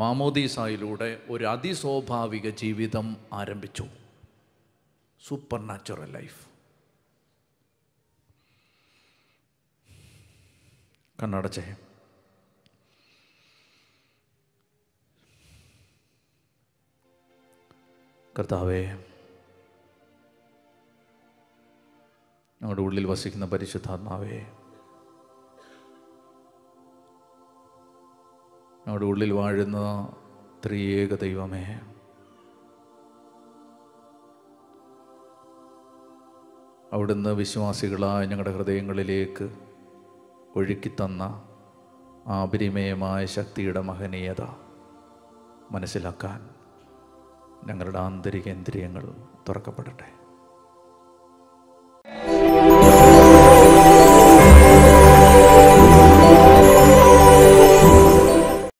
മാമോദീസായിലൂടെ ഒരു അതിസ്വാഭാവിക ജീവിതം ആരംഭിച്ചു സൂപ്പർ നാച്ചുറൽ ലൈഫ് കണ്ണടച്ചേ കർത്താവേ ഞങ്ങളുടെ ഉള്ളിൽ വസിക്കുന്ന പരിശുദ്ധാത്മാവേ ഞങ്ങളുടെ ഉള്ളിൽ വാഴുന്ന ത്രിയേക ദൈവമേ അവിടുന്ന് വിശ്വാസികളായ ഞങ്ങളുടെ ഹൃദയങ്ങളിലേക്ക് ഒഴുക്കിത്തന്ന ആപരിമയമായ ശക്തിയുടെ മഹനീയത മനസ്സിലാക്കാൻ ഞങ്ങളുടെ ആന്തരികേന്ദ്രിയങ്ങൾ ഇന്ദ്രിയങ്ങൾ തുറക്കപ്പെടട്ടെ